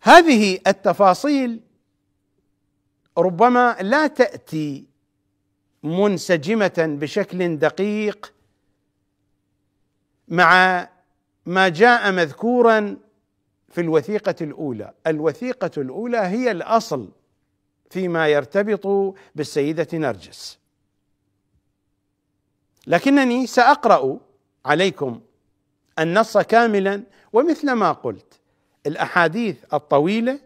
S1: هذه التفاصيل ربما لا تاتي منسجمه بشكل دقيق مع ما جاء مذكورا في الوثيقه الاولى الوثيقه الاولى هي الاصل فيما يرتبط بالسيده نرجس لكنني ساقرا عليكم النص كاملا ومثل ما قلت الاحاديث الطويله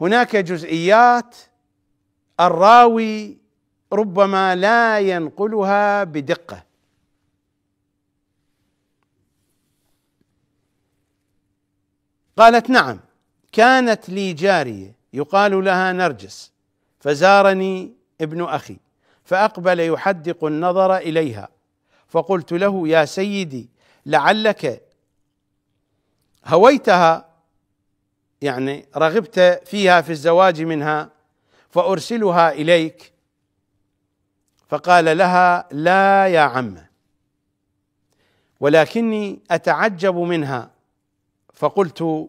S1: هناك جزئيات الراوي ربما لا ينقلها بدقه قالت نعم كانت لي جاريه يقال لها نرجس فزارني ابن اخي فاقبل يحدق النظر اليها فقلت له يا سيدي لعلك هويتها يعني رغبت فيها في الزواج منها فارسلها اليك فقال لها لا يا عمه ولكني اتعجب منها فقلت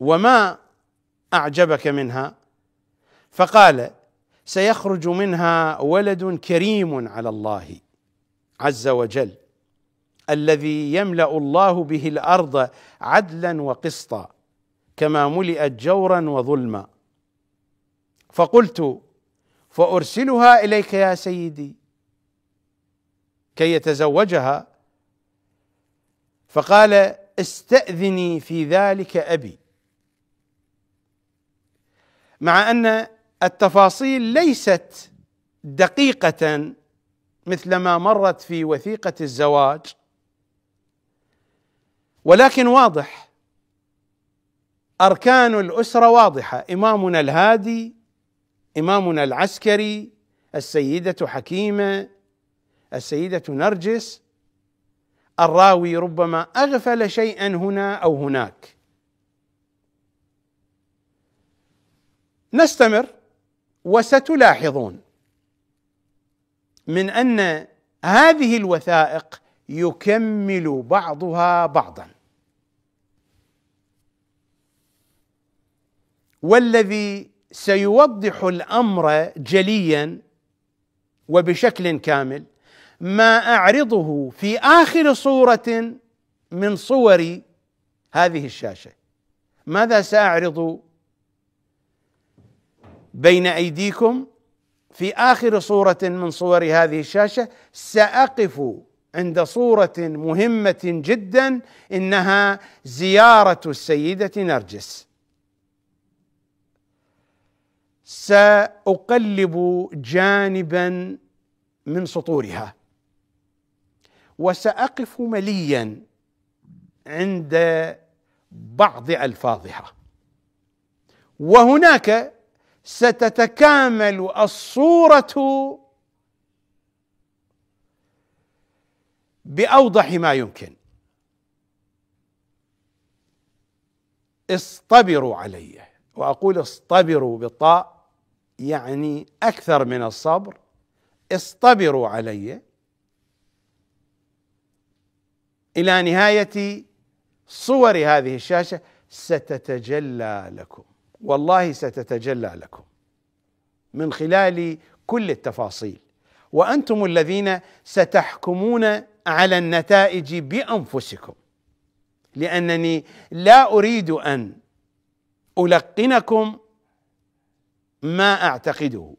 S1: وما اعجبك منها فقال سيخرج منها ولد كريم على الله عز وجل الذي يملا الله به الارض عدلا وقسطا كما ملئت جورا وظلما فقلت فارسلها اليك يا سيدي كي يتزوجها فقال استاذني في ذلك ابي مع ان التفاصيل ليست دقيقه مثلما مرت في وثيقه الزواج ولكن واضح أركان الأسرة واضحة إمامنا الهادي إمامنا العسكري السيدة حكيمة السيدة نرجس الراوي ربما أغفل شيئا هنا أو هناك نستمر وستلاحظون من أن هذه الوثائق يكمل بعضها بعضا والذي سيوضح الامر جليا وبشكل كامل ما اعرضه في اخر صوره من صور هذه الشاشه ماذا ساعرض بين ايديكم في اخر صوره من صور هذه الشاشه ساقف عند صوره مهمه جدا انها زياره السيده نرجس ساقلب جانبا من سطورها وساقف مليا عند بعض الفاظها وهناك ستتكامل الصوره باوضح ما يمكن اصطبروا علي واقول اصطبروا بالطاء يعني اكثر من الصبر اصطبروا علي الى نهايه صور هذه الشاشه ستتجلى لكم والله ستتجلى لكم من خلال كل التفاصيل وانتم الذين ستحكمون على النتائج بانفسكم لانني لا اريد ان القنكم ما اعتقده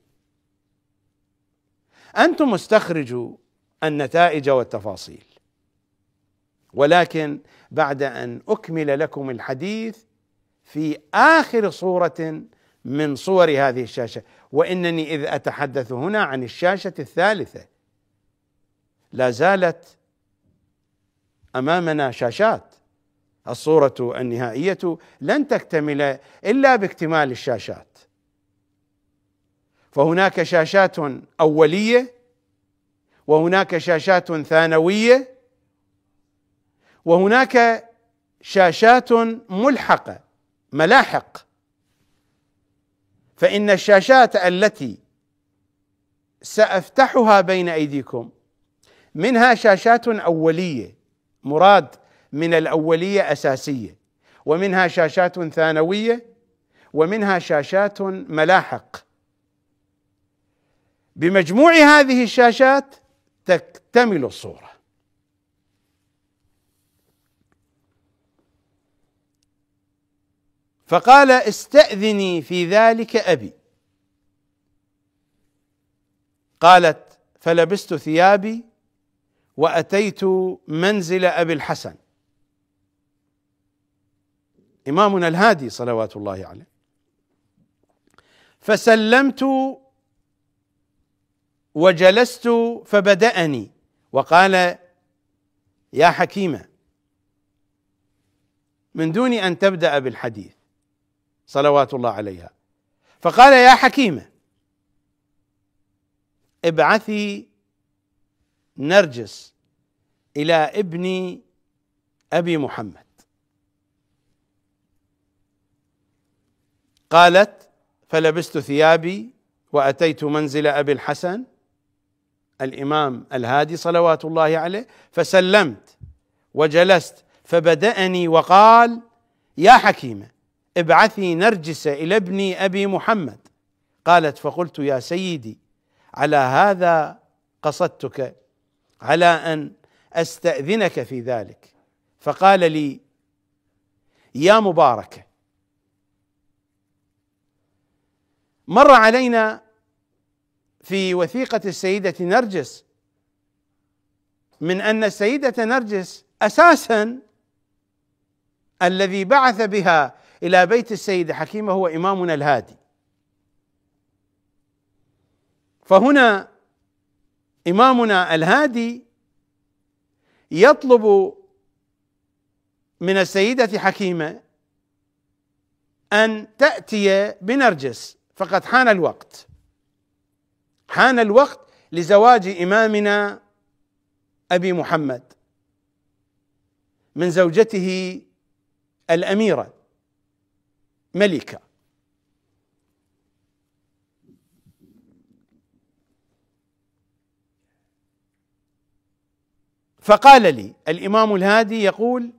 S1: انتم استخرجوا النتائج والتفاصيل ولكن بعد ان اكمل لكم الحديث في اخر صوره من صور هذه الشاشه وانني اذ اتحدث هنا عن الشاشه الثالثه لا زالت امامنا شاشات الصوره النهائيه لن تكتمل الا باكتمال الشاشات فهناك شاشات اوليه وهناك شاشات ثانويه وهناك شاشات ملحقه ملاحق فان الشاشات التي سافتحها بين ايديكم منها شاشات اوليه مراد من الاوليه اساسيه ومنها شاشات ثانويه ومنها شاشات ملاحق بمجموع هذه الشاشات تكتمل الصوره فقال استاذني في ذلك ابي قالت فلبست ثيابي واتيت منزل ابي الحسن امامنا الهادي صلوات الله عليه فسلمت وجلست فبدأني وقال يا حكيمة من دون أن تبدأ بالحديث صلوات الله عليها فقال يا حكيمة ابعثي نرجس إلى ابن أبي محمد قالت فلبست ثيابي وأتيت منزل أبي الحسن الامام الهادي صلوات الله عليه فسلمت وجلست فبدأني وقال يا حكيمه ابعثي نرجس الى ابن ابي محمد قالت فقلت يا سيدي على هذا قصدتك على ان استاذنك في ذلك فقال لي يا مباركه مر علينا في وثيقة السيدة نرجس من أن السيدة نرجس أساسا الذي بعث بها إلى بيت السيدة حكيمة هو إمامنا الهادي فهنا إمامنا الهادي يطلب من السيدة حكيمة أن تأتي بنرجس فقد حان الوقت حان الوقت لزواج إمامنا أبي محمد من زوجته الأميرة ملكة فقال لي الإمام الهادي يقول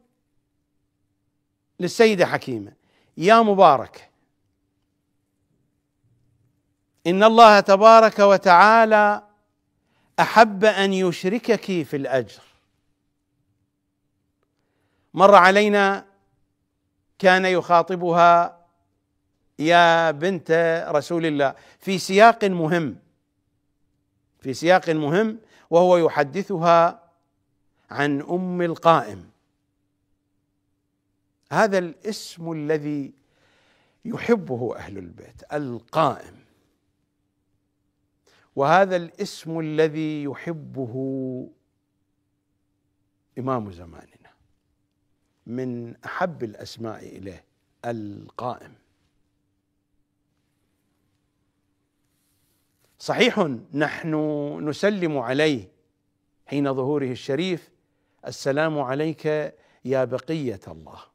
S1: للسيدة حكيمة يا مبارك ان الله تبارك وتعالى احب ان يشركك في الاجر مر علينا كان يخاطبها يا بنت رسول الله في سياق مهم في سياق مهم وهو يحدثها عن ام القائم هذا الاسم الذي يحبه اهل البيت القائم وهذا الاسم الذي يحبه إمام زماننا من أحب الأسماء إليه القائم صحيح نحن نسلم عليه حين ظهوره الشريف السلام عليك يا بقية الله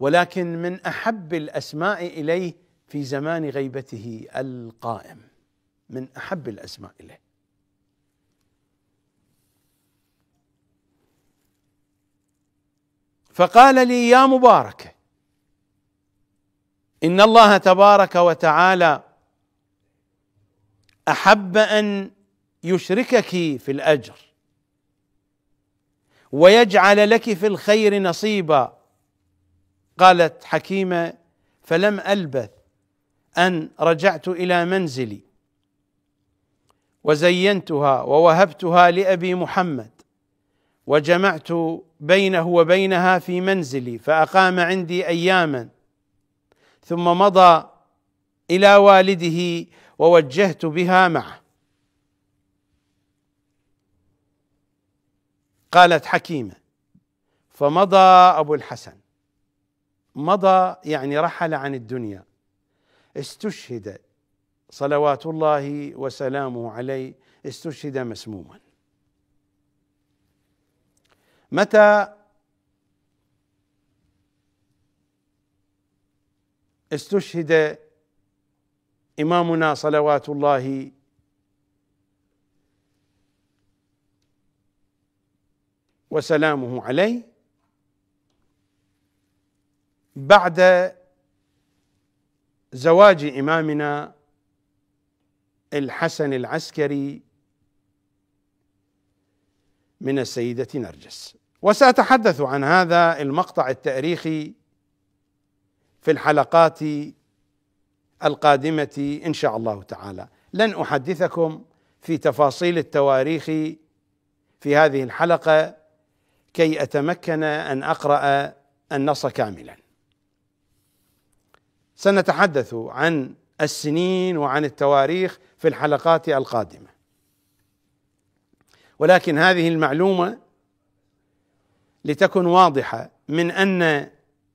S1: ولكن من احب الاسماء اليه في زمان غيبته القائم من احب الاسماء اليه فقال لي يا مبارك ان الله تبارك وتعالى احب ان يشركك في الاجر ويجعل لك في الخير نصيبا قالت حكيمه فلم البث ان رجعت الى منزلي وزينتها ووهبتها لابي محمد وجمعت بينه وبينها في منزلي فاقام عندي اياما ثم مضى الى والده ووجهت بها معه قالت حكيمه فمضى ابو الحسن مضى يعني رحل عن الدنيا استشهد صلوات الله وسلامه عليه استشهد مسموما متى استشهد امامنا صلوات الله وسلامه عليه بعد زواج إمامنا الحسن العسكري من السيدة نرجس وسأتحدث عن هذا المقطع التاريخي في الحلقات القادمة إن شاء الله تعالى لن أحدثكم في تفاصيل التواريخ في هذه الحلقة كي أتمكن أن أقرأ النص كاملا سنتحدث عن السنين وعن التواريخ في الحلقات القادمه ولكن هذه المعلومه لتكن واضحه من ان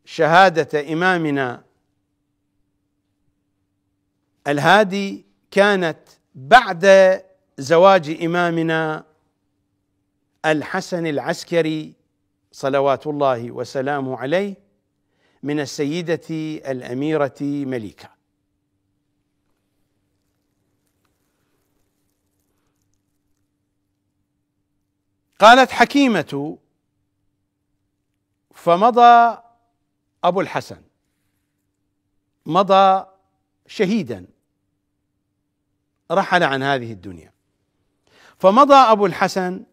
S1: شهاده امامنا الهادي كانت بعد زواج امامنا الحسن العسكري صلوات الله وسلامه عليه من السيدة الأميرة مليكة قالت حكيمة فمضى أبو الحسن مضى شهيدا رحل عن هذه الدنيا فمضى أبو الحسن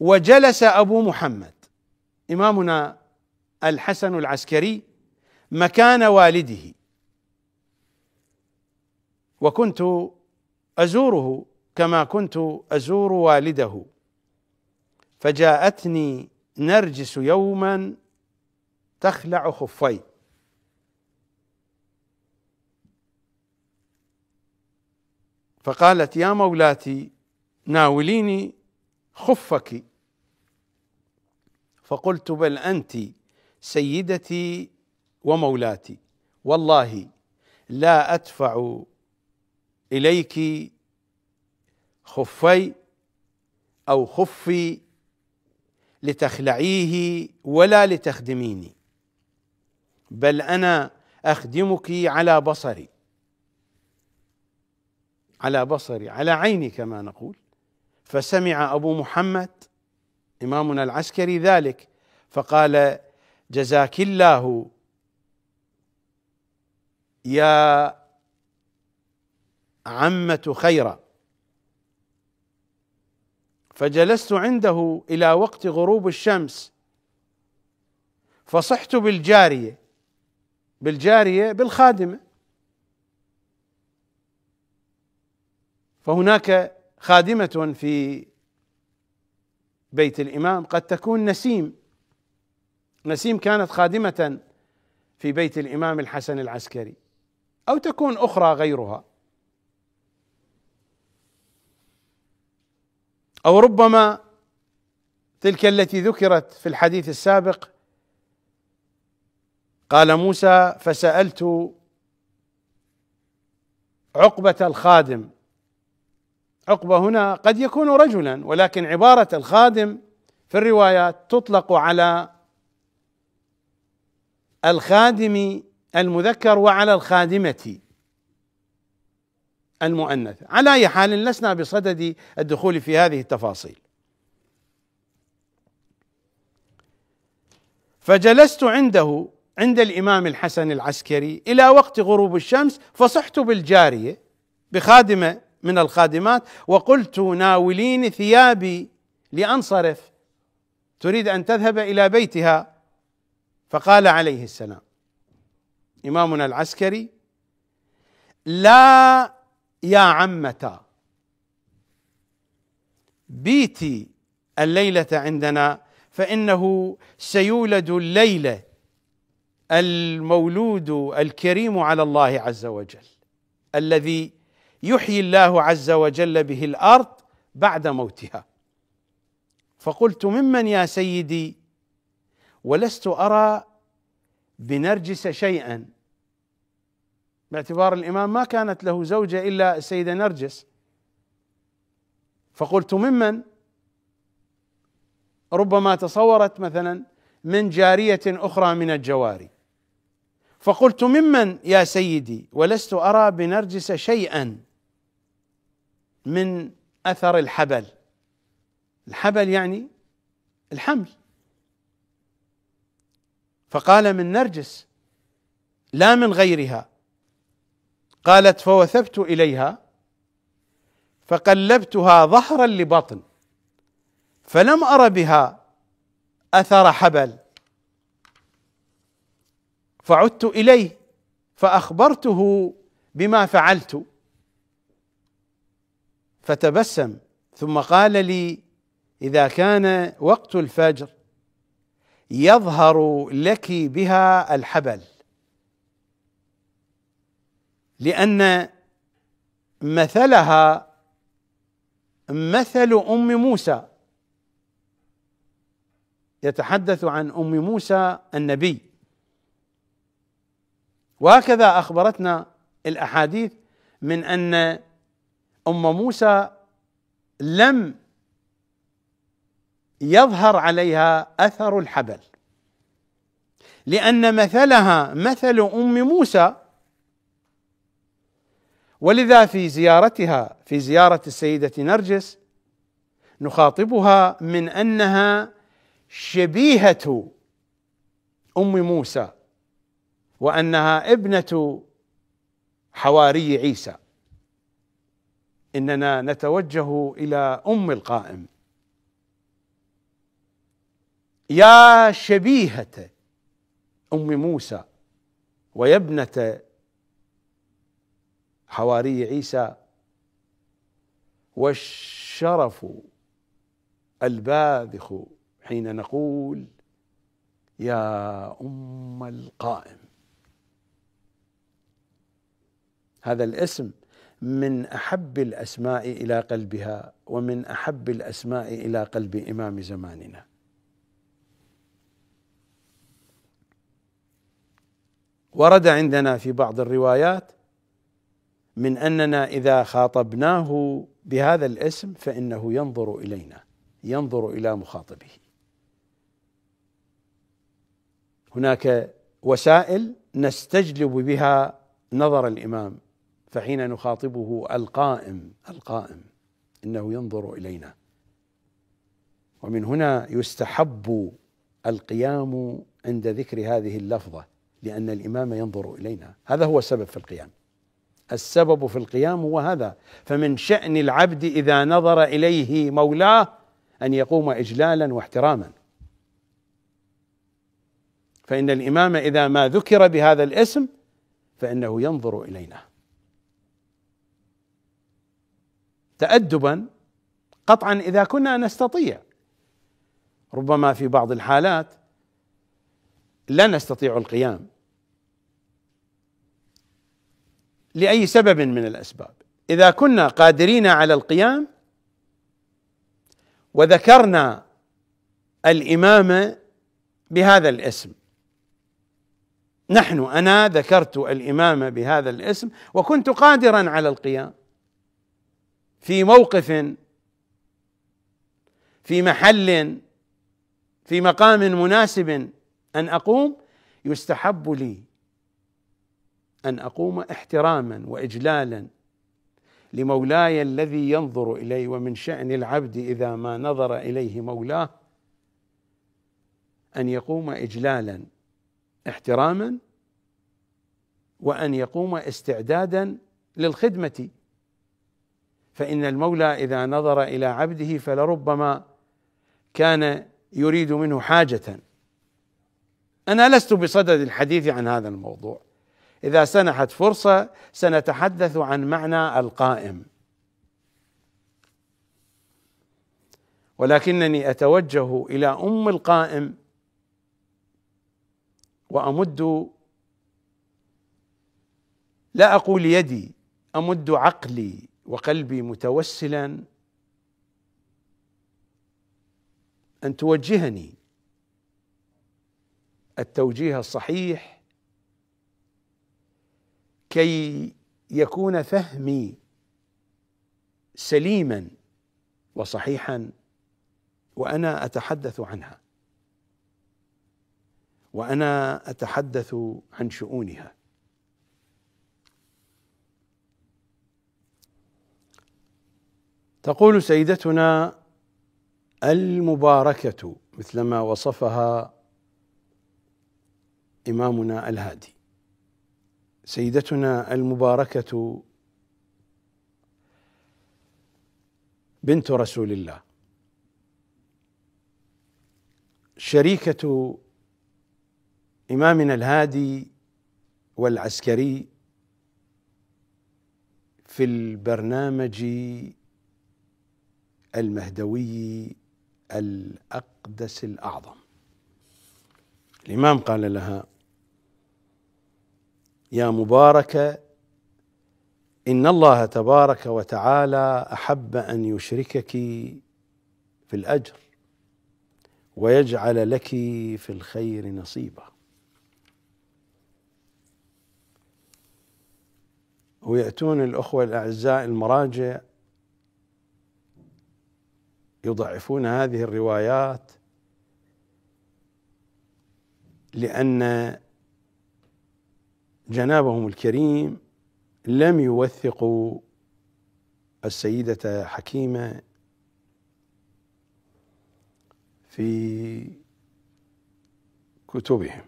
S1: وجلس أبو محمد إمامنا الحسن العسكري مكان والده وكنت ازوره كما كنت ازور والده فجاءتني نرجس يوما تخلع خفي فقالت يا مولاتي ناوليني خفك فقلت بل انت سيدتي ومولاتي والله لا ادفع اليك خفي او خفي لتخلعيه ولا لتخدميني بل انا اخدمك على بصري على بصري على عيني كما نقول فسمع ابو محمد امامنا العسكري ذلك فقال جزاك الله يا عمة خيرا فجلست عنده إلى وقت غروب الشمس فصحت بالجارية بالجارية بالخادمة فهناك خادمة في بيت الإمام قد تكون نسيم نسيم كانت خادمة في بيت الإمام الحسن العسكري أو تكون أخرى غيرها أو ربما تلك التي ذكرت في الحديث السابق قال موسى فسألت عقبة الخادم عقبة هنا قد يكون رجلا ولكن عبارة الخادم في الروايات تطلق على الخادم المذكر وعلى الخادمة المؤنثة على أي حال لسنا بصدد الدخول في هذه التفاصيل فجلست عنده عند الإمام الحسن العسكري إلى وقت غروب الشمس فصحت بالجارية بخادمة من الخادمات وقلت ناوليني ثيابي لأنصرف تريد أن تذهب إلى بيتها فقال عليه السلام إمامنا العسكري لا يا عمتا بيتي الليلة عندنا فإنه سيولد الليلة المولود الكريم على الله عز وجل الذي يحيي الله عز وجل به الارض بعد موتها فقلت ممن يا سيدي ولست أرى بنرجس شيئا باعتبار الإمام ما كانت له زوجة إلا السيدة نرجس فقلت ممن ربما تصورت مثلا من جارية أخرى من الجواري فقلت ممن يا سيدي ولست أرى بنرجس شيئا من أثر الحبل الحبل يعني الحمل فقال من نرجس لا من غيرها قالت فوثبت اليها فقلبتها ظهرا لبطن فلم ار بها اثر حبل فعدت اليه فاخبرته بما فعلت فتبسم ثم قال لي اذا كان وقت الفجر يظهر لك بها الحبل لان مثلها مثل ام موسى يتحدث عن ام موسى النبي وهكذا اخبرتنا الاحاديث من ان ام موسى لم يظهر عليها اثر الحبل لان مثلها مثل ام موسى ولذا في زيارتها في زياره السيده نرجس نخاطبها من انها شبيهه ام موسى وانها ابنه حواري عيسى اننا نتوجه الى ام القائم يا شبيهة أم موسى ويا ابنة حواري عيسى والشرف الباذخ حين نقول يا أم القائم هذا الاسم من أحب الأسماء إلى قلبها ومن أحب الأسماء إلى قلب إمام زماننا ورد عندنا في بعض الروايات من اننا اذا خاطبناه بهذا الاسم فانه ينظر الينا ينظر الى مخاطبه هناك وسائل نستجلب بها نظر الامام فحين نخاطبه القائم القائم انه ينظر الينا ومن هنا يستحب القيام عند ذكر هذه اللفظه لأن الإمام ينظر إلينا هذا هو السبب في القيام السبب في القيام هو هذا فمن شأن العبد إذا نظر إليه مولاه أن يقوم إجلالا واحتراما فإن الإمام إذا ما ذكر بهذا الاسم فإنه ينظر إلينا تأدبا قطعا إذا كنا نستطيع ربما في بعض الحالات لا نستطيع القيام لأي سبب من الأسباب إذا كنا قادرين على القيام وذكرنا الإمامة بهذا الاسم نحن أنا ذكرت الإمامة بهذا الاسم وكنت قادرا على القيام في موقف في محل في مقام مناسب أن أقوم يستحب لي أن أقوم احتراما وإجلالا لمولاي الذي ينظر إلي ومن شأن العبد إذا ما نظر إليه مولاه أن يقوم إجلالا احتراما وأن يقوم استعدادا للخدمة فإن المولى إذا نظر إلى عبده فلربما كان يريد منه حاجة انا لست بصدد الحديث عن هذا الموضوع اذا سنحت فرصه سنتحدث عن معنى القائم ولكنني اتوجه الى ام القائم وامد لا اقول يدي امد عقلي وقلبي متوسلا ان توجهني التوجيه الصحيح كي يكون فهمي سليما وصحيحا وانا اتحدث عنها وانا اتحدث عن شؤونها تقول سيدتنا المباركه مثلما وصفها إمامنا الهادي سيدتنا المباركة بنت رسول الله شريكة إمامنا الهادي والعسكري في البرنامج المهدوي الأقدس الأعظم الإمام قال لها يا مباركه ان الله تبارك وتعالى احب ان يشركك في الاجر ويجعل لك في الخير نصيبا وياتون الاخوه الاعزاء المراجع يضعفون هذه الروايات لان جنابهم الكريم لم يوثقوا السيدة حكيمة في كتبهم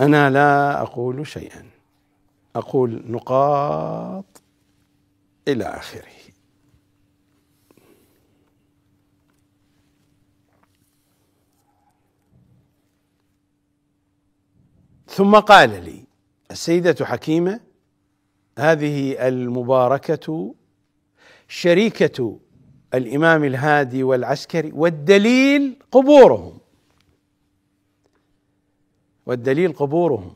S1: أنا لا أقول شيئا أقول نقاط إلى آخره ثم قال لي السيدة حكيمة هذه المباركة شريكة الإمام الهادي والعسكري والدليل قبورهم والدليل قبورهم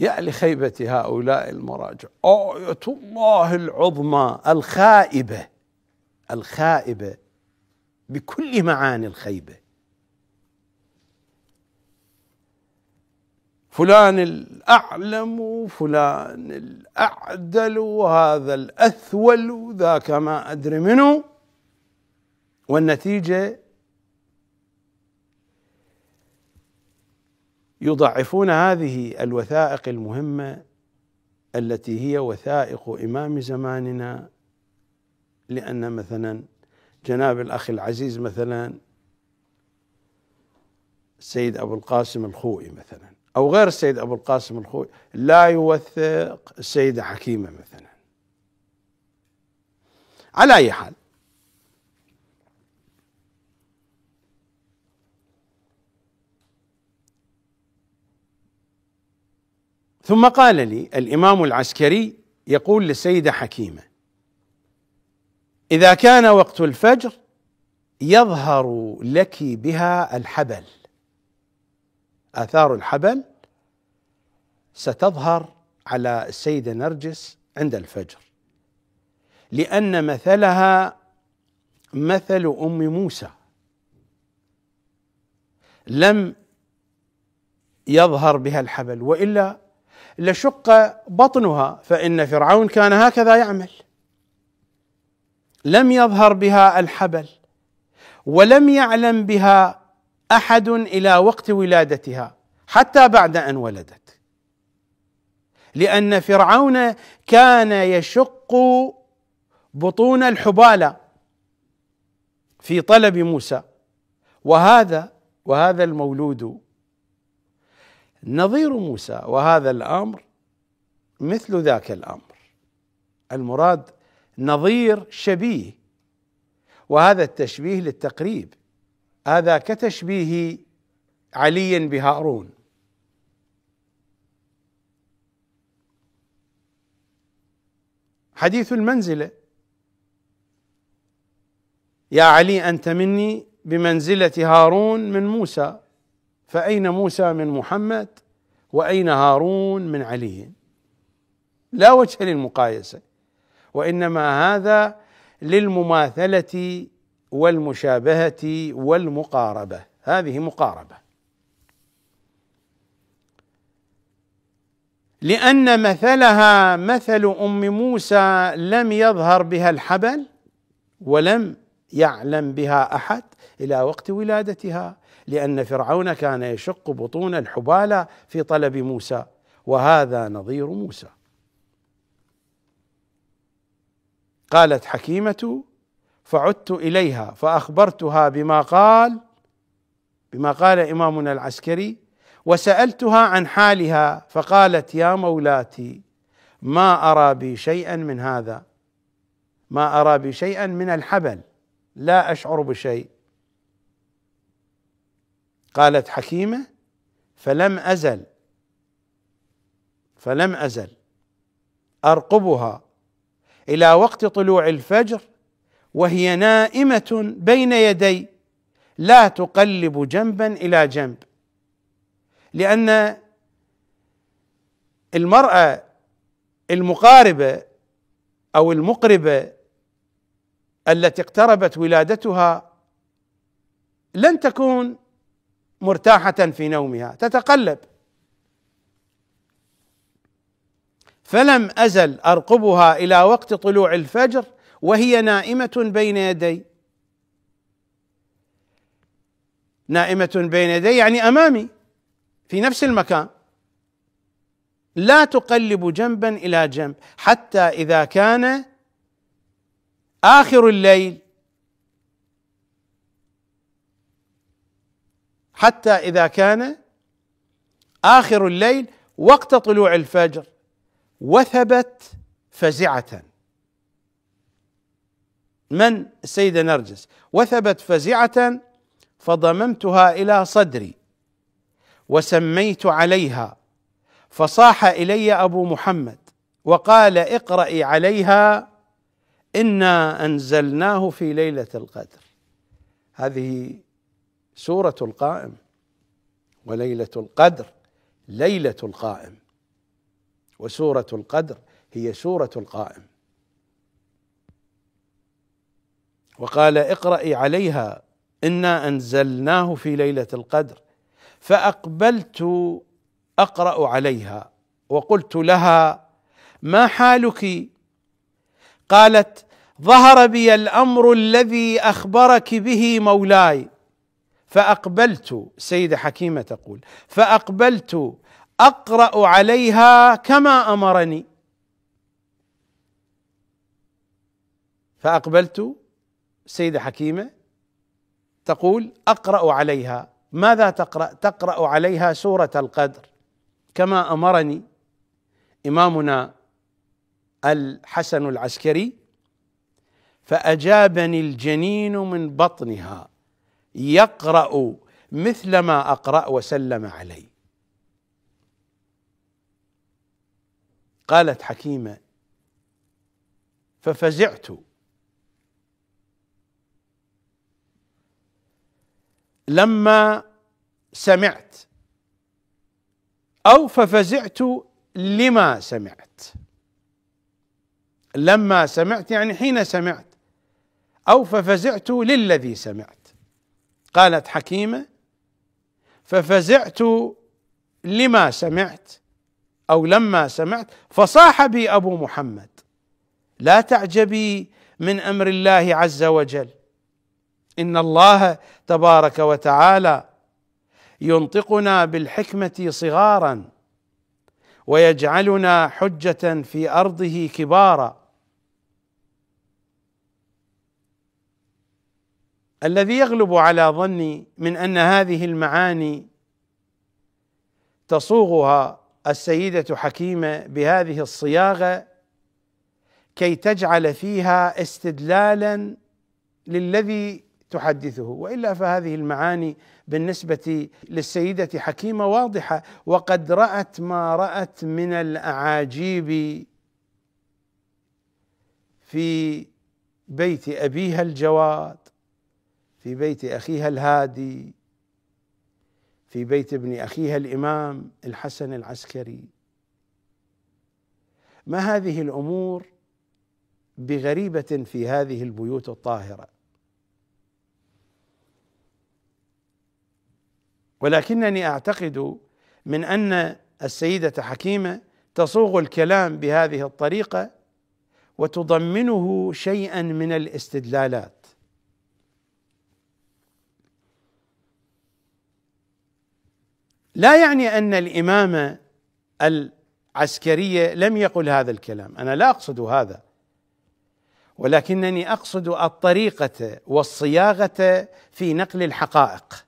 S1: يا لخيبة هؤلاء المراجع آية الله العظمى الخائبة الخائبة بكل معاني الخيبة فلان الأعلم وفلان الأعدل وهذا الأثول وذاك ما أدري منه والنتيجة يضعفون هذه الوثائق المهمة التي هي وثائق إمام زماننا لأن مثلا جناب الأخ العزيز مثلا السيد أبو القاسم الخوئي مثلا أو غير السيد أبو القاسم الخوي لا يوثق السيدة حكيمة مثلا على أي حال ثم قال لي الإمام العسكري يقول للسيدة حكيمة إذا كان وقت الفجر يظهر لك بها الحبل آثار الحبل ستظهر على السيدة نرجس عند الفجر لأن مثلها مثل أم موسى لم يظهر بها الحبل وإلا لشق بطنها فإن فرعون كان هكذا يعمل لم يظهر بها الحبل ولم يعلم بها احد الى وقت ولادتها حتى بعد ان ولدت لأن فرعون كان يشق بطون الحبالة في طلب موسى وهذا وهذا المولود نظير موسى وهذا الأمر مثل ذاك الأمر المراد نظير شبيه وهذا التشبيه للتقريب هذا كتشبيه علي بهارون حديث المنزله يا علي انت مني بمنزله هارون من موسى فاين موسى من محمد واين هارون من علي لا وجه للمقايسه وانما هذا للمماثله والمشابهه والمقاربه هذه مقاربه لأن مثلها مثل أم موسى لم يظهر بها الحبل ولم يعلم بها أحد إلى وقت ولادتها لأن فرعون كان يشق بطون الحباله في طلب موسى وهذا نظير موسى قالت حكيمة فعدت إليها فأخبرتها بما قال بما قال إمامنا العسكري وسالتها عن حالها فقالت يا مولاتي ما ارى بي شيئا من هذا ما ارى بي شيئا من الحبل لا اشعر بشيء قالت حكيمه فلم ازل فلم ازل ارقبها الى وقت طلوع الفجر وهي نائمه بين يدي لا تقلب جنبا الى جنب لأن المرأة المقاربة أو المقربة التي اقتربت ولادتها لن تكون مرتاحة في نومها تتقلب فلم أزل أرقبها إلى وقت طلوع الفجر وهي نائمة بين يدي نائمة بين يدي يعني أمامي في نفس المكان لا تقلب جنبا الى جنب حتى اذا كان اخر الليل حتى اذا كان اخر الليل وقت طلوع الفجر وثبت فزعه من السيده نرجس وثبت فزعه فضممتها الى صدري وسميت عليها فصاح الي ابو محمد وقال اقرأي عليها انا انزلناه في ليله القدر هذه سوره القائم وليله القدر ليله القائم وسوره القدر هي سوره القائم وقال اقرأي عليها انا انزلناه في ليله القدر فاقبلت اقرا عليها وقلت لها ما حالك قالت ظهر بي الامر الذي اخبرك به مولاي فاقبلت سيده حكيمه تقول فاقبلت اقرا عليها كما امرني فاقبلت سيده حكيمه تقول اقرا عليها ماذا تقرأ؟ تقرأ عليها سورة القدر كما أمرني إمامنا الحسن العسكري فأجابني الجنين من بطنها يقرأ مثل ما أقرأ وسلم علي قالت حكيمة ففزعت لما سمعت او ففزعت لما سمعت لما سمعت يعني حين سمعت او ففزعت للذي سمعت قالت حكيمه ففزعت لما سمعت او لما سمعت فصاح بي ابو محمد لا تعجبي من امر الله عز وجل ان الله تبارك وتعالى ينطقنا بالحكمه صغارا ويجعلنا حجه في ارضه كبارا الذي يغلب على ظني من ان هذه المعاني تصوغها السيده حكيمه بهذه الصياغه كي تجعل فيها استدلالا للذي تحدثه والا فهذه المعاني بالنسبه للسيده حكيمه واضحه وقد رات ما رات من الاعاجيب في بيت ابيها الجواد في بيت اخيها الهادي في بيت ابن اخيها الامام الحسن العسكري ما هذه الامور بغريبه في هذه البيوت الطاهره ولكنني اعتقد من ان السيده حكيمه تصوغ الكلام بهذه الطريقه وتضمنه شيئا من الاستدلالات لا يعني ان الامامه العسكريه لم يقل هذا الكلام انا لا اقصد هذا ولكنني اقصد الطريقه والصياغه في نقل الحقائق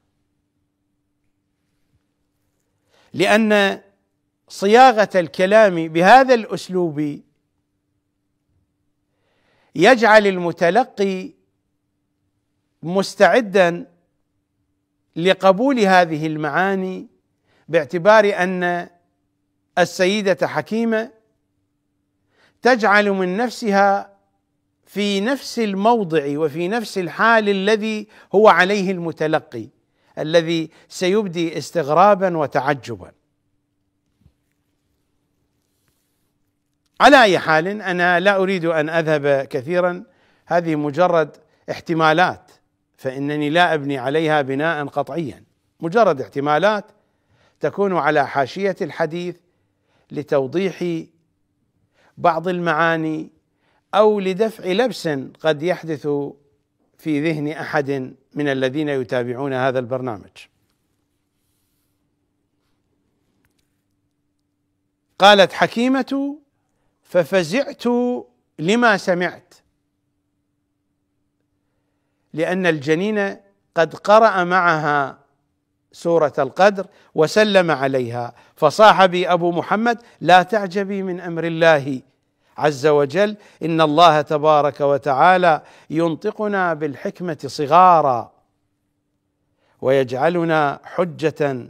S1: لان صياغه الكلام بهذا الاسلوب يجعل المتلقي مستعدا لقبول هذه المعاني باعتبار ان السيده حكيمه تجعل من نفسها في نفس الموضع وفي نفس الحال الذي هو عليه المتلقي الذي سيبدي استغرابا وتعجبا على اي حال انا لا اريد ان اذهب كثيرا هذه مجرد احتمالات فانني لا ابني عليها بناء قطعيا مجرد احتمالات تكون على حاشيه الحديث لتوضيح بعض المعاني او لدفع لبس قد يحدث في ذهن احد من الذين يتابعون هذا البرنامج قالت حكيمه ففزعت لما سمعت لان الجنين قد قرأ معها سورة القدر وسلم عليها فصاح بي أبو محمد لا تعجبي من أمر الله عز وجل ان الله تبارك وتعالى ينطقنا بالحكمه صغارا ويجعلنا حجه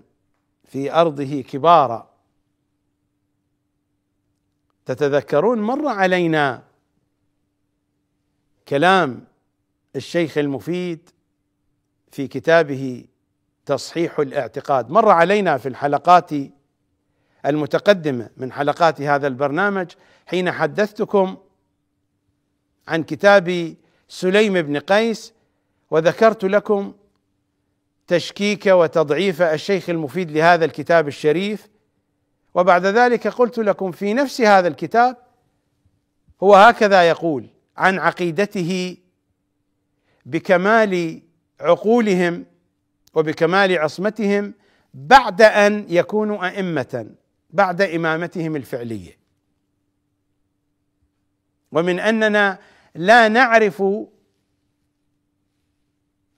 S1: في ارضه كبارا تتذكرون مر علينا كلام الشيخ المفيد في كتابه تصحيح الاعتقاد مر علينا في الحلقات المتقدمه من حلقات هذا البرنامج حين حدثتكم عن كتاب سليم بن قيس وذكرت لكم تشكيك وتضعيف الشيخ المفيد لهذا الكتاب الشريف وبعد ذلك قلت لكم في نفس هذا الكتاب هو هكذا يقول عن عقيدته بكمال عقولهم وبكمال عصمتهم بعد ان يكونوا ائمه بعد امامتهم الفعليه ومن اننا لا نعرف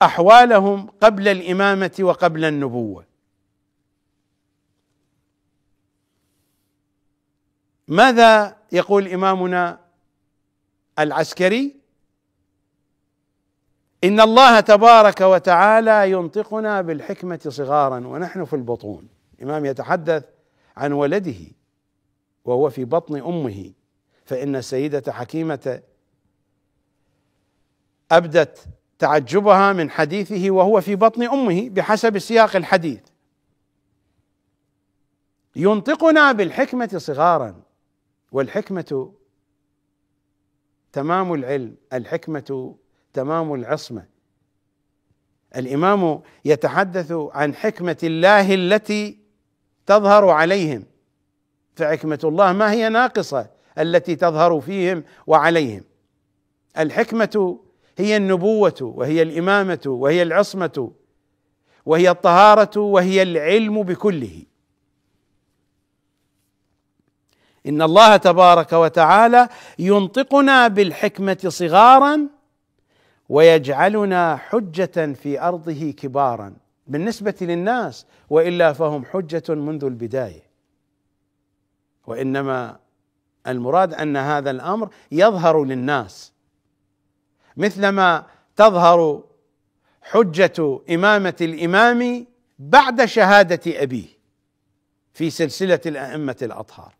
S1: احوالهم قبل الامامه وقبل النبوه ماذا يقول امامنا العسكري ان الله تبارك وتعالى ينطقنا بالحكمه صغارا ونحن في البطون الامام يتحدث عن ولده وهو في بطن امه فإن السيدة حكيمة أبدت تعجبها من حديثه وهو في بطن أمه بحسب سياق الحديث ينطقنا بالحكمة صغارا والحكمة تمام العلم الحكمة تمام العصمة الإمام يتحدث عن حكمة الله التي تظهر عليهم فحكمة الله ما هي ناقصة التي تظهر فيهم وعليهم الحكمه هي النبوه وهي الامامه وهي العصمه وهي الطهاره وهي العلم بكله ان الله تبارك وتعالى ينطقنا بالحكمه صغارا ويجعلنا حجه في ارضه كبارا بالنسبه للناس والا فهم حجه منذ البدايه وانما المراد ان هذا الامر يظهر للناس مثلما تظهر حجه امامه الامام بعد شهاده ابيه في سلسله الائمه الاطهار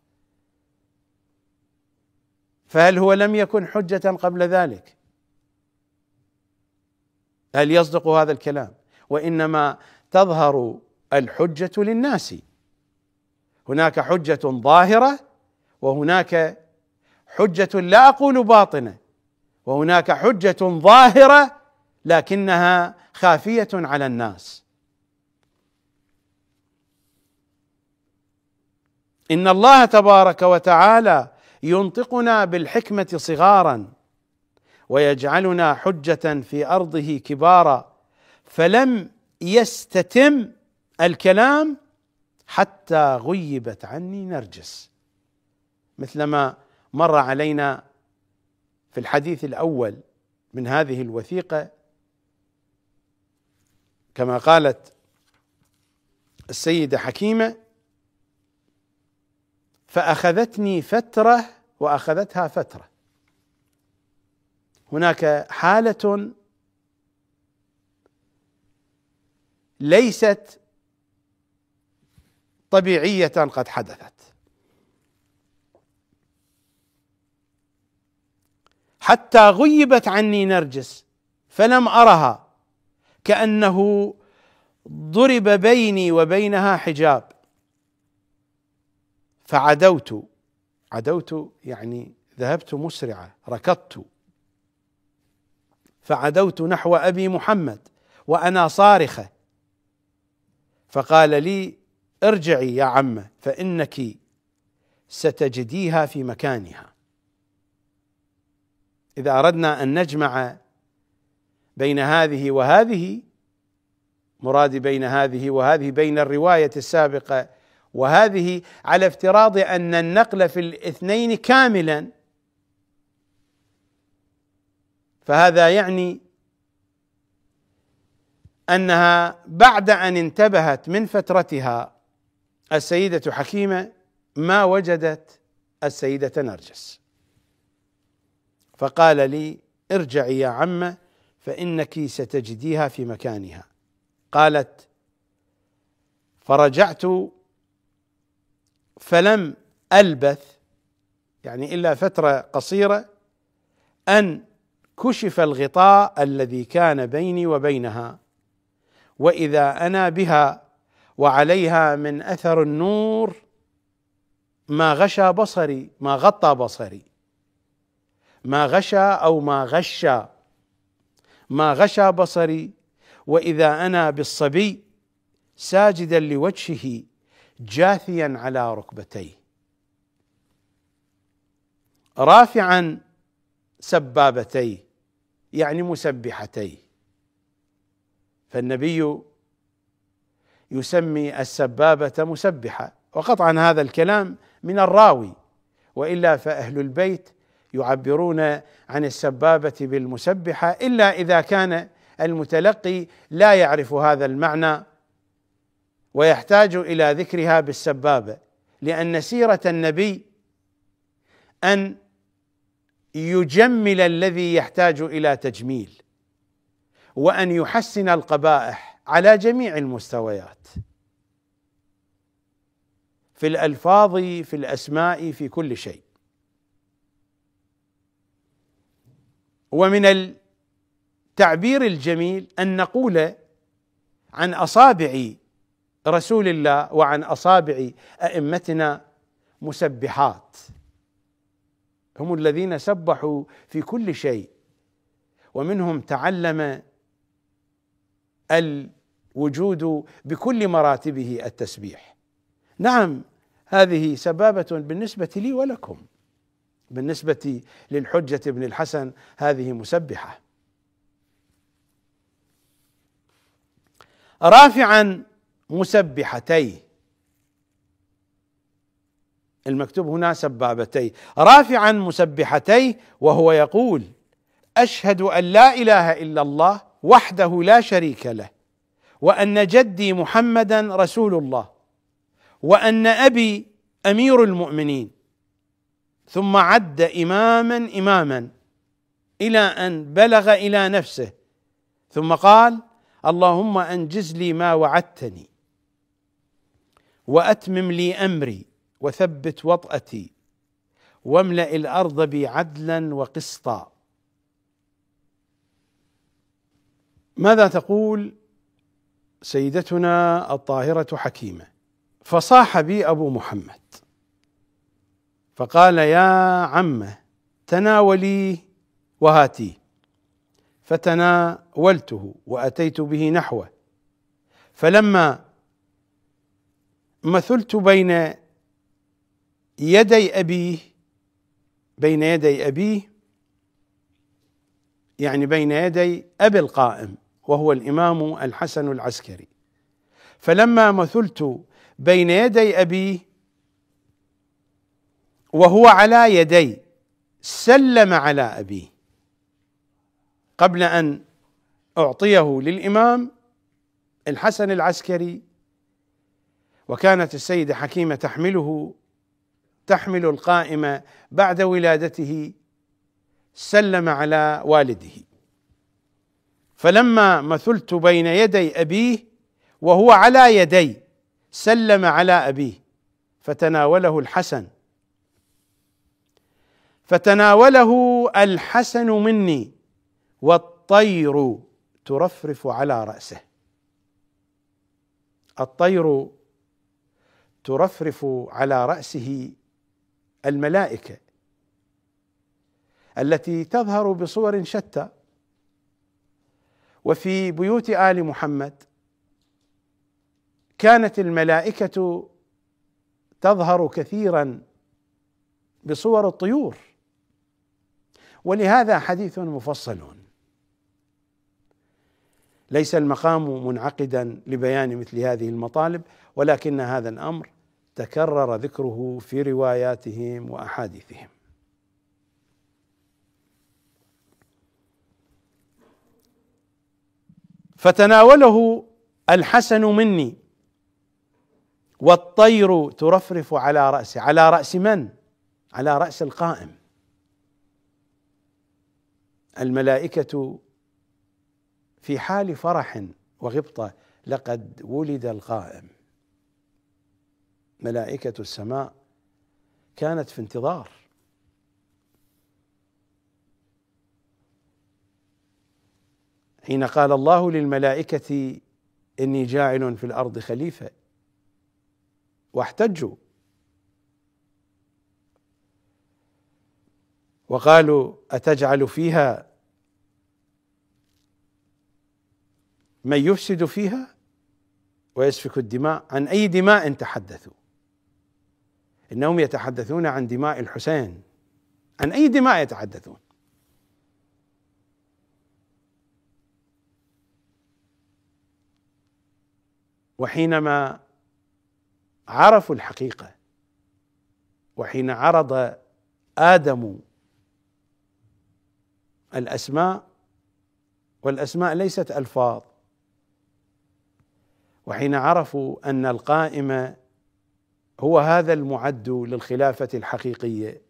S1: فهل هو لم يكن حجه قبل ذلك هل يصدق هذا الكلام وانما تظهر الحجه للناس هناك حجه ظاهره وهناك حجه لا اقول باطنه وهناك حجه ظاهره لكنها خافيه على الناس ان الله تبارك وتعالى ينطقنا بالحكمه صغارا ويجعلنا حجه في ارضه كبارا فلم يستتم الكلام حتى غيبت عني نرجس مثلما مر علينا في الحديث الاول من هذه الوثيقه كما قالت السيده حكيمه فاخذتني فتره واخذتها فتره هناك حاله ليست طبيعيه قد حدثت حتى غيبت عني نرجس فلم ارها كانه ضرب بيني وبينها حجاب فعدوت عدوت يعني ذهبت مسرعه ركضت فعدوت نحو ابي محمد وانا صارخه فقال لي ارجعي يا عمه فانك ستجديها في مكانها اذا اردنا ان نجمع بين هذه وهذه مرادي بين هذه وهذه بين الروايه السابقه وهذه على افتراض ان النقل في الاثنين كاملا فهذا يعني انها بعد ان انتبهت من فترتها السيده حكيمه ما وجدت السيده نرجس فقال لي ارجعي يا عمه فانك ستجديها في مكانها قالت فرجعت فلم البث يعني الا فتره قصيره ان كشف الغطاء الذي كان بيني وبينها واذا انا بها وعليها من اثر النور ما غشى بصري ما غطى بصري ما غشى او ما غشى ما غشى بصري واذا انا بالصبي ساجدا لوجهه جاثيا على ركبتيه رافعا سبابتيه يعني مسبحتيه فالنبي يسمي السبابه مسبحه وقطعا هذا الكلام من الراوي والا فاهل البيت يعبرون عن السبابه بالمسبحه الا اذا كان المتلقي لا يعرف هذا المعنى ويحتاج الى ذكرها بالسبابه لان سيره النبي ان يجمل الذي يحتاج الى تجميل وان يحسن القبائح على جميع المستويات في الالفاظ في الاسماء في كل شيء ومن التعبير الجميل ان نقول عن اصابع رسول الله وعن اصابع ائمتنا مسبحات هم الذين سبحوا في كل شيء ومنهم تعلم الوجود بكل مراتبه التسبيح نعم هذه سبابه بالنسبه لي ولكم بالنسبة للحجة بن الحسن هذه مسبحة رافعا مسبحتي المكتوب هنا سبابتي رافعا مسبحتي وهو يقول أشهد أن لا إله إلا الله وحده لا شريك له وأن جدي محمدا رسول الله وأن أبي أمير المؤمنين ثم عد إماما إماما إلى أن بلغ إلى نفسه ثم قال اللهم أنجز لي ما وعدتني وأتمم لي أمري وثبت وطأتي واملأ الأرض بي عدلا وقسطا ماذا تقول سيدتنا الطاهرة حكيمة فصاح بي أبو محمد فقال يا عمه تناوليه وهاتيه فتناولته واتيت به نحوه فلما مثلت بين يدي ابيه بين يدي ابيه يعني بين يدي ابي القائم وهو الامام الحسن العسكري فلما مثلت بين يدي ابيه وهو على يدي سلم على أبيه قبل أن أعطيه للإمام الحسن العسكري وكانت السيدة حكيمة تحمله تحمل القائمة بعد ولادته سلم على والده فلما مثلت بين يدي أبيه وهو على يدي سلم على أبيه فتناوله الحسن فتناوله الحسن مني والطير ترفرف على راسه الطير ترفرف على راسه الملائكه التي تظهر بصور شتى وفي بيوت ال محمد كانت الملائكه تظهر كثيرا بصور الطيور ولهذا حديث مفصل ليس المقام منعقدا لبيان مثل هذه المطالب ولكن هذا الامر تكرر ذكره في رواياتهم واحاديثهم فتناوله الحسن مني والطير ترفرف على راسي على راس من على راس القائم الملائكة في حال فرح وغبطة لقد ولد القائم ملائكة السماء كانت في انتظار حين قال الله للملائكة إني جاعل في الأرض خليفة واحتجوا وقالوا اتجعل فيها من يفسد فيها ويسفك الدماء عن اي دماء تحدثوا انهم يتحدثون عن دماء الحسين عن اي دماء يتحدثون وحينما عرفوا الحقيقه وحين عرض ادم الاسماء والاسماء ليست الفاظ وحين عرفوا ان القائم هو هذا المعد للخلافه الحقيقيه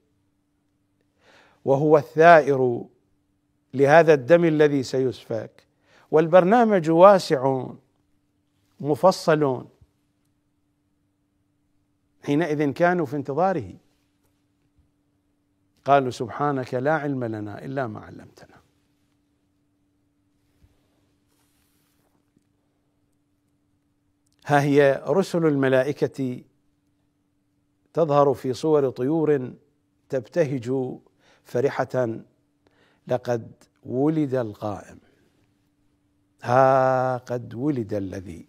S1: وهو الثائر لهذا الدم الذي سيسفك والبرنامج واسع مفصل حينئذ كانوا في انتظاره قالوا سبحانك لا علم لنا الا ما علمتنا ها هي رسل الملائكه تظهر في صور طيور تبتهج فرحه لقد ولد القائم ها قد ولد الذي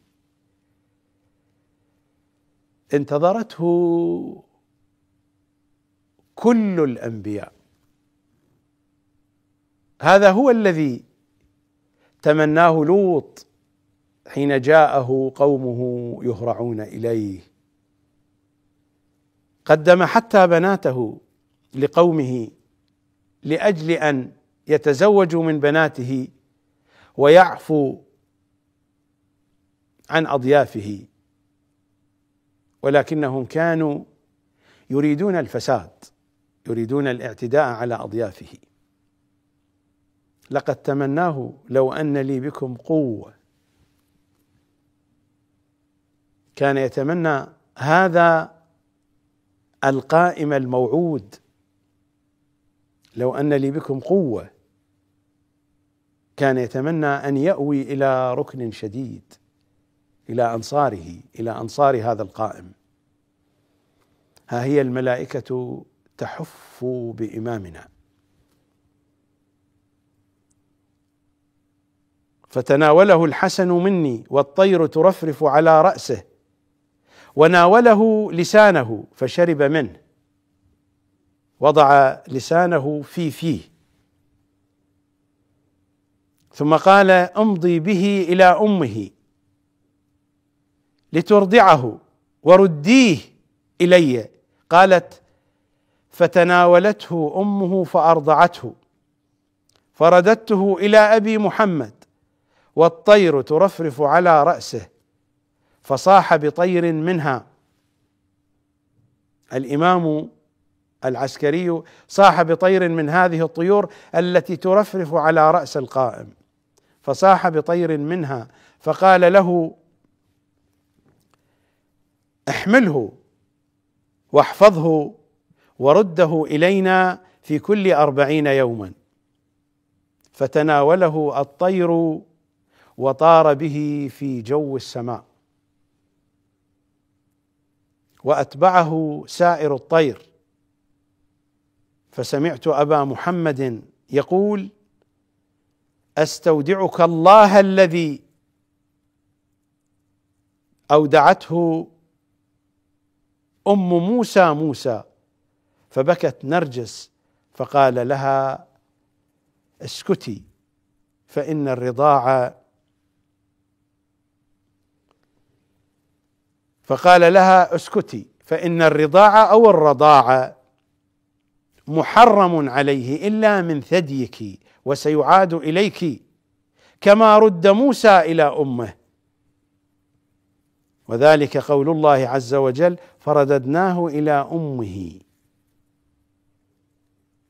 S1: انتظرته كل الانبياء هذا هو الذي تمناه لوط حين جاءه قومه يهرعون اليه قدم حتى بناته لقومه لاجل ان يتزوجوا من بناته ويعفو عن اضيافه ولكنهم كانوا يريدون الفساد يريدون الاعتداء على اضيافه لقد تمناه لو ان لي بكم قوه كان يتمنى هذا القائم الموعود لو ان لي بكم قوه كان يتمنى ان ياوي الى ركن شديد الى انصاره الى انصار هذا القائم ها هي الملائكه تحف بإمامنا فتناوله الحسن مني والطير ترفرف على رأسه وناوله لسانه فشرب منه وضع لسانه في فيه ثم قال امضي به الى امه لترضعه ورديه الي قالت فتناولته امه فارضعته فرددته الى ابي محمد والطير ترفرف على راسه فصاح بطير منها الامام العسكري صاح بطير من هذه الطيور التي ترفرف على راس القائم فصاح بطير منها فقال له احمله واحفظه ورده الينا في كل اربعين يوما فتناوله الطير وطار به في جو السماء واتبعه سائر الطير فسمعت ابا محمد يقول استودعك الله الذي اودعته ام موسى موسى فبكت نرجس فقال لها اسكتي فان الرضاعه فقال لها اسكتي فان الرضاعه او الرضاعه محرم عليه الا من ثديك وسيعاد اليك كما رد موسى الى امه وذلك قول الله عز وجل فرددناه الى امه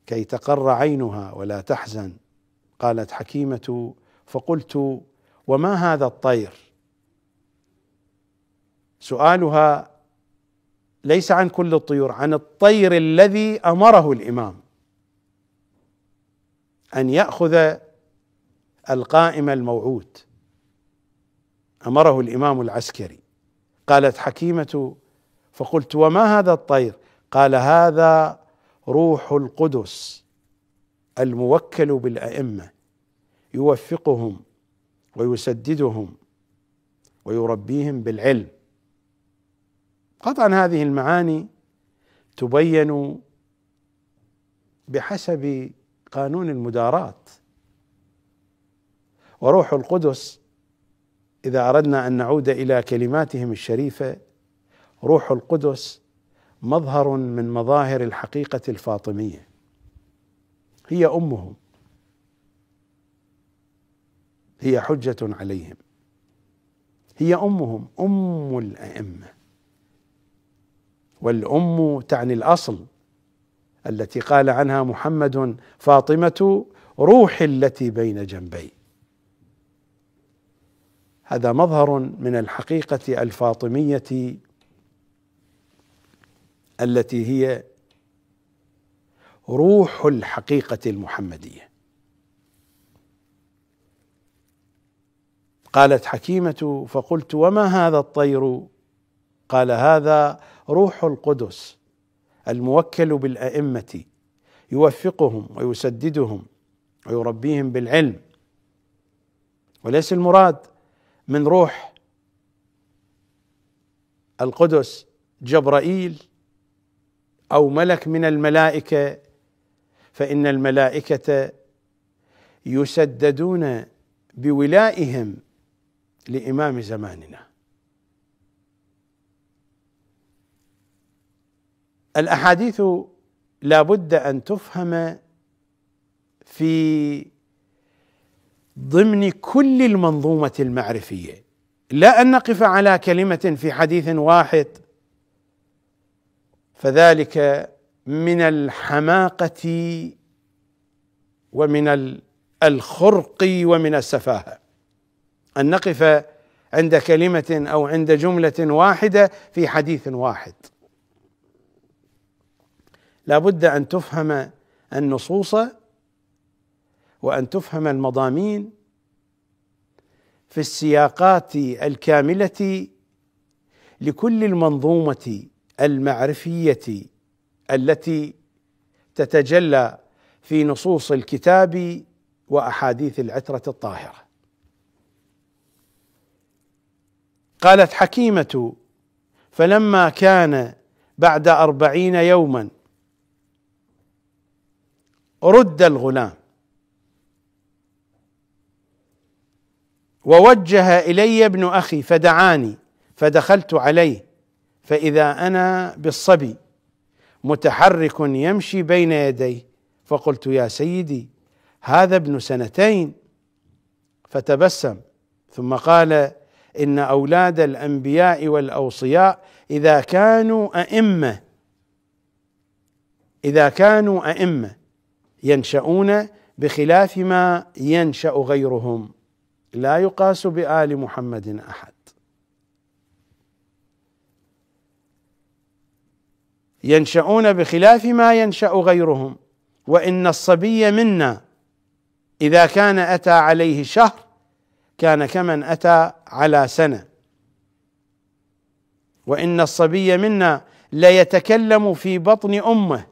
S1: كي تقر عينها ولا تحزن قالت حكيمه فقلت وما هذا الطير سؤالها ليس عن كل الطيور عن الطير الذي امره الامام ان ياخذ القائم الموعود امره الامام العسكري قالت حكيمه فقلت وما هذا الطير قال هذا روح القدس الموكل بالائمه يوفقهم ويسددهم ويربيهم بالعلم قطعا هذه المعاني تبين بحسب قانون المدارات وروح القدس اذا اردنا ان نعود الى كلماتهم الشريفه روح القدس مظهر من مظاهر الحقيقه الفاطميه هي امهم هي حجه عليهم هي امهم ام الائمه والام تعني الاصل التي قال عنها محمد فاطمه روحي التي بين جنبي هذا مظهر من الحقيقه الفاطميه التي هي روح الحقيقة المحمدية قالت حكيمة فقلت وما هذا الطير قال هذا روح القدس الموكل بالأئمة يوفقهم ويسددهم ويربيهم بالعلم وليس المراد من روح القدس جبرائيل او ملك من الملائكه فان الملائكه يسددون بولائهم لامام زماننا الاحاديث لا بد ان تفهم في ضمن كل المنظومه المعرفيه لا ان نقف على كلمه في حديث واحد فذلك من الحماقه ومن الخرق ومن السفاهه ان نقف عند كلمه او عند جمله واحده في حديث واحد لا بد ان تفهم النصوص وان تفهم المضامين في السياقات الكامله لكل المنظومه المعرفيه التي تتجلى في نصوص الكتاب واحاديث العتره الطاهره قالت حكيمه فلما كان بعد أربعين يوما رد الغلام ووجه إلي ابن أخي فدعاني فدخلت عليه فإذا أنا بالصبي متحرك يمشي بين يديه فقلت يا سيدي هذا ابن سنتين فتبسم ثم قال إن أولاد الأنبياء والأوصياء إذا كانوا أئمة إذا كانوا أئمة ينشؤون بخلاف ما ينشأ غيرهم لا يقاس بآل محمد أحد ينشؤون بخلاف ما ينشأ غيرهم وإن الصبي منا إذا كان أتى عليه شهر كان كمن أتى على سنة وإن الصبي منا ليتكلم في بطن أمه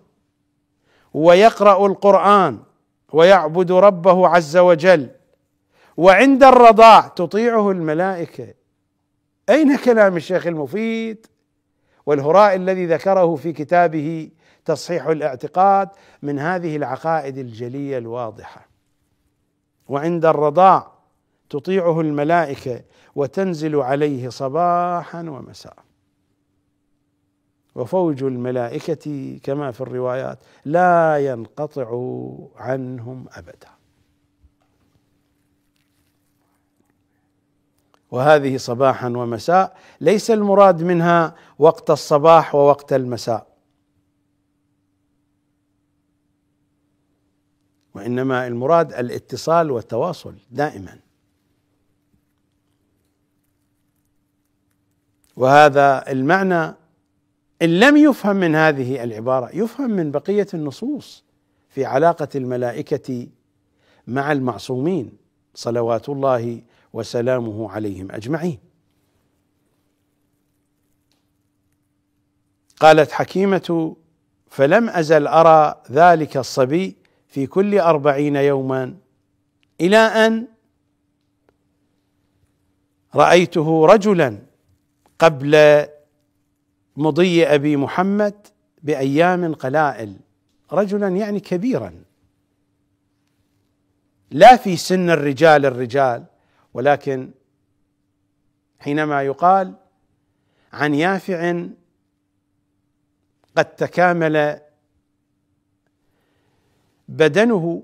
S1: ويقرأ القرآن ويعبد ربه عز وجل وعند الرضاع تطيعه الملائكة أين كلام الشيخ المفيد والهراء الذي ذكره في كتابه تصحيح الاعتقاد من هذه العقائد الجليه الواضحه وعند الرضاع تطيعه الملائكه وتنزل عليه صباحا ومساء وفوج الملائكه كما في الروايات لا ينقطع عنهم ابدا وهذه صباحا ومساء ليس المراد منها وقت الصباح ووقت المساء وانما المراد الاتصال والتواصل دائما وهذا المعنى ان لم يفهم من هذه العباره يفهم من بقيه النصوص في علاقه الملائكه مع المعصومين صلوات الله وسلامه عليهم اجمعين قالت حكيمة فلم أزل أرى ذلك الصبي في كل أربعين يوما إلى أن رأيته رجلا قبل مضي أبي محمد بأيام قلائل رجلا يعني كبيرا لا في سن الرجال الرجال ولكن حينما يقال عن يافع قد تكامل بدنه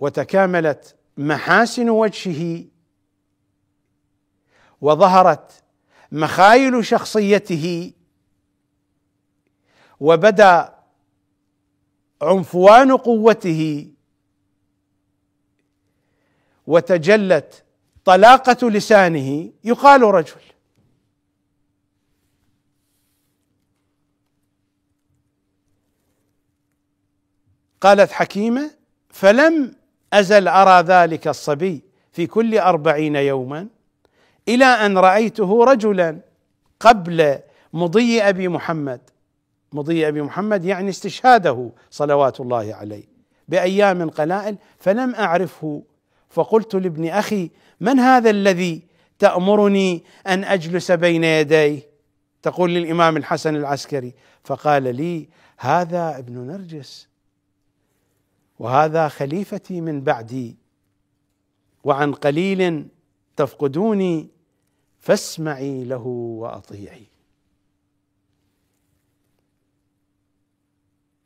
S1: وتكاملت محاسن وجهه وظهرت مخايل شخصيته وبدا عنفوان قوته وتجلت طلاقه لسانه يقال رجل قالت حكيمة فلم أزل أرى ذلك الصبي في كل أربعين يوما إلى أن رأيته رجلا قبل مضي أبي محمد مضي أبي محمد يعني استشهاده صلوات الله عليه بأيام قلائل فلم أعرفه فقلت لابن أخي من هذا الذي تأمرني أن أجلس بين يديه تقول للإمام الحسن العسكري فقال لي هذا ابن نرجس وهذا خليفتي من بعدي وعن قليل تفقدوني فاسمعي له واطيعي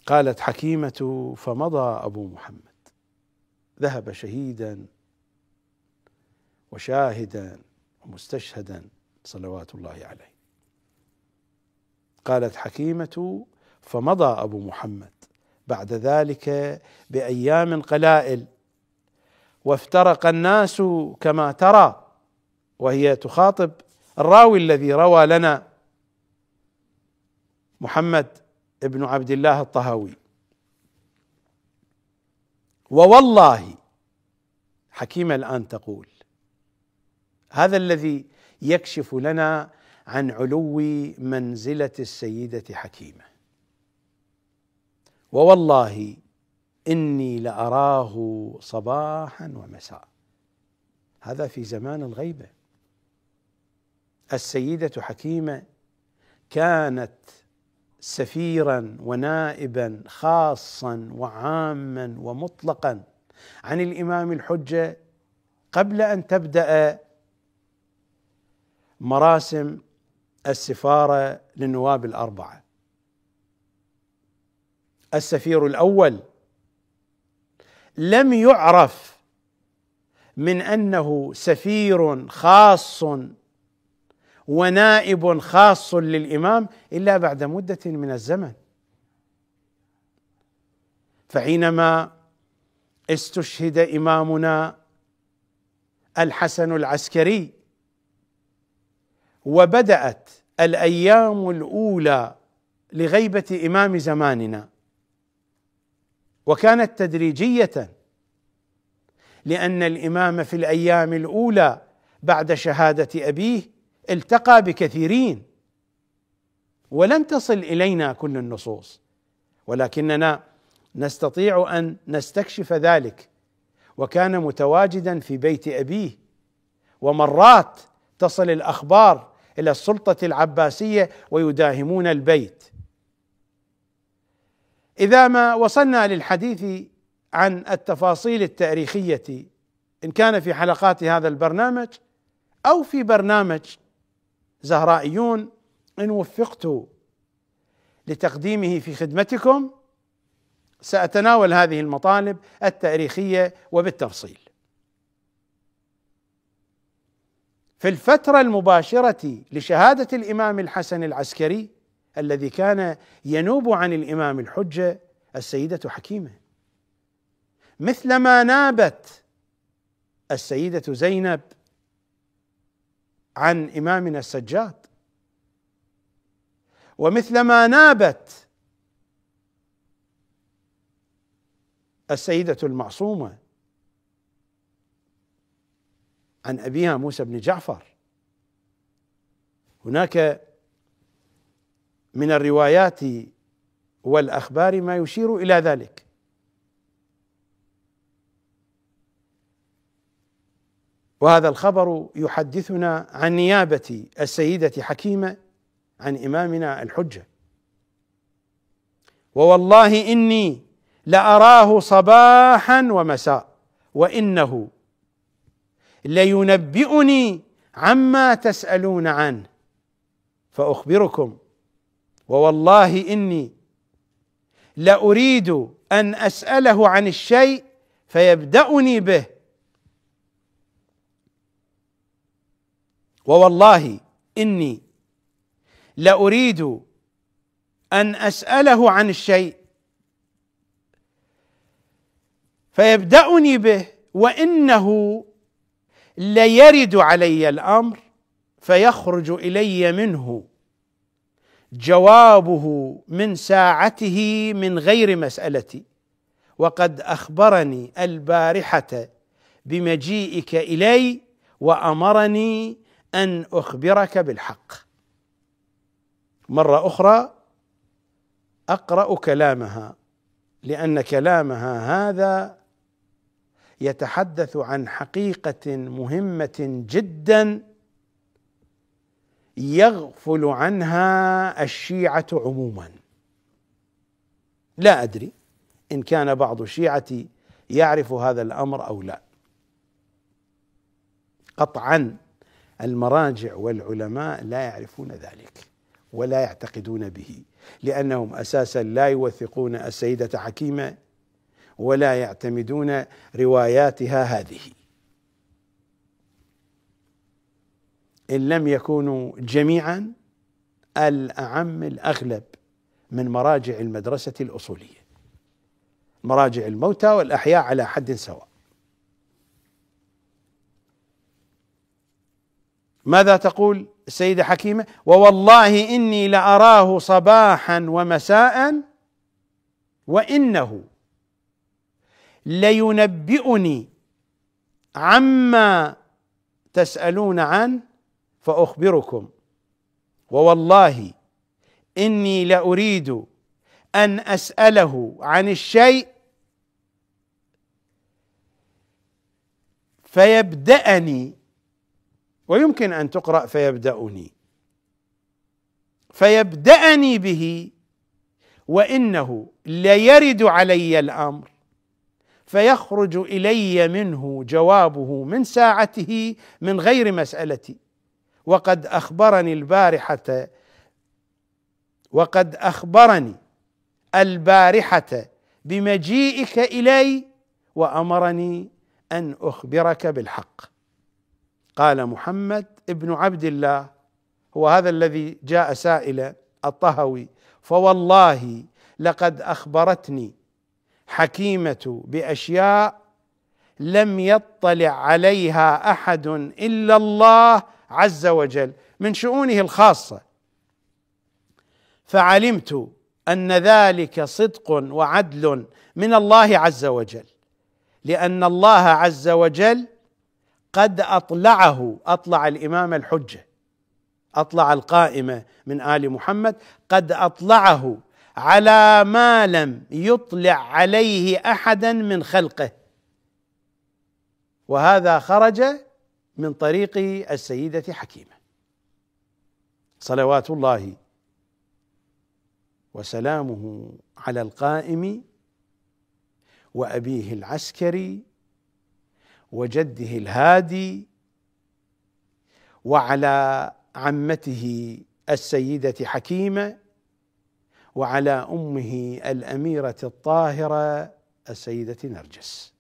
S1: قالت حكيمه فمضى ابو محمد ذهب شهيدا وشاهدا ومستشهدا صلوات الله عليه قالت حكيمه فمضى ابو محمد بعد ذلك بايام قلائل وافترق الناس كما ترى وهي تخاطب الراوي الذي روى لنا محمد بن عبد الله الطهوي ووالله حكيمه الان تقول هذا الذي يكشف لنا عن علو منزله السيده حكيمه ووالله إني لأراه صباحا ومساء هذا في زمان الغيبة السيدة حكيمة كانت سفيرا ونائبا خاصا وعاما ومطلقا عن الإمام الحجة قبل أن تبدأ مراسم السفارة للنواب الأربعة السفير الاول لم يعرف من انه سفير خاص ونائب خاص للامام الا بعد مده من الزمن فحينما استشهد امامنا الحسن العسكري وبدات الايام الاولى لغيبه امام زماننا وكانت تدريجيه لان الامام في الايام الاولى بعد شهاده ابيه التقى بكثيرين ولم تصل الينا كل النصوص ولكننا نستطيع ان نستكشف ذلك وكان متواجدا في بيت ابيه ومرات تصل الاخبار الى السلطه العباسيه ويداهمون البيت اذا ما وصلنا للحديث عن التفاصيل التاريخيه ان كان في حلقات هذا البرنامج او في برنامج زهرائيون ان وفقت لتقديمه في خدمتكم ساتناول هذه المطالب التاريخيه وبالتفصيل في الفتره المباشره لشهاده الامام الحسن العسكري الذي كان ينوب عن الامام الحجه السيده حكيمه مثلما نابت السيده زينب عن امامنا السجاد ومثلما نابت السيده المعصومه عن ابيها موسى بن جعفر هناك من الروايات والاخبار ما يشير الى ذلك وهذا الخبر يحدثنا عن نيابه السيده حكيمه عن امامنا الحجه ووالله اني لاراه صباحا ومساء وانه لينبئني عما تسالون عنه فاخبركم ووالله اني لاريد ان اساله عن الشيء فيبدأني به ووالله اني لاريد ان اساله عن الشيء فيبدأني به وانه ليرد علي الامر فيخرج الي منه جوابه من ساعته من غير مسالتي وقد اخبرني البارحه بمجيئك الي وامرني ان اخبرك بالحق مره اخرى اقرا كلامها لان كلامها هذا يتحدث عن حقيقه مهمه جدا يغفل عنها الشيعه عموما لا ادري ان كان بعض الشيعه يعرف هذا الامر او لا قطعا المراجع والعلماء لا يعرفون ذلك ولا يعتقدون به لانهم اساسا لا يوثقون السيده حكيمه ولا يعتمدون رواياتها هذه إن لم يكونوا جميعا الأعم الأغلب من مراجع المدرسة الأصولية مراجع الموتى والأحياء على حد سواء ماذا تقول السيدة حكيمة ووالله إني لأراه صباحا ومساء وإنه لينبئني عما تسألون عنه فاخبركم ووالله اني لاريد ان اساله عن الشيء فيبدأني ويمكن أن تقرأ فيبدأني فيبدأني به وإنه ليرد علي الأمر فيخرج إلي منه جوابه من ساعته من غير مسألتي وقد اخبرني البارحه وقد اخبرني البارحه بمجيئك الي وامرني ان اخبرك بالحق قال محمد ابن عبد الله هو هذا الذي جاء سائلا الطهوي فوالله لقد اخبرتني حكيمه باشياء لم يطلع عليها احد الا الله عز وجل من شؤونه الخاصه فعلمت ان ذلك صدق وعدل من الله عز وجل لان الله عز وجل قد اطلعه اطلع الامام الحجه اطلع القائمه من ال محمد قد اطلعه على ما لم يطلع عليه احدا من خلقه وهذا خرج من طريق السيدة حكيمة صلوات الله وسلامه على القائم وأبيه العسكري وجده الهادي وعلى عمته السيدة حكيمة وعلى أمه الأميرة الطاهرة السيدة نرجس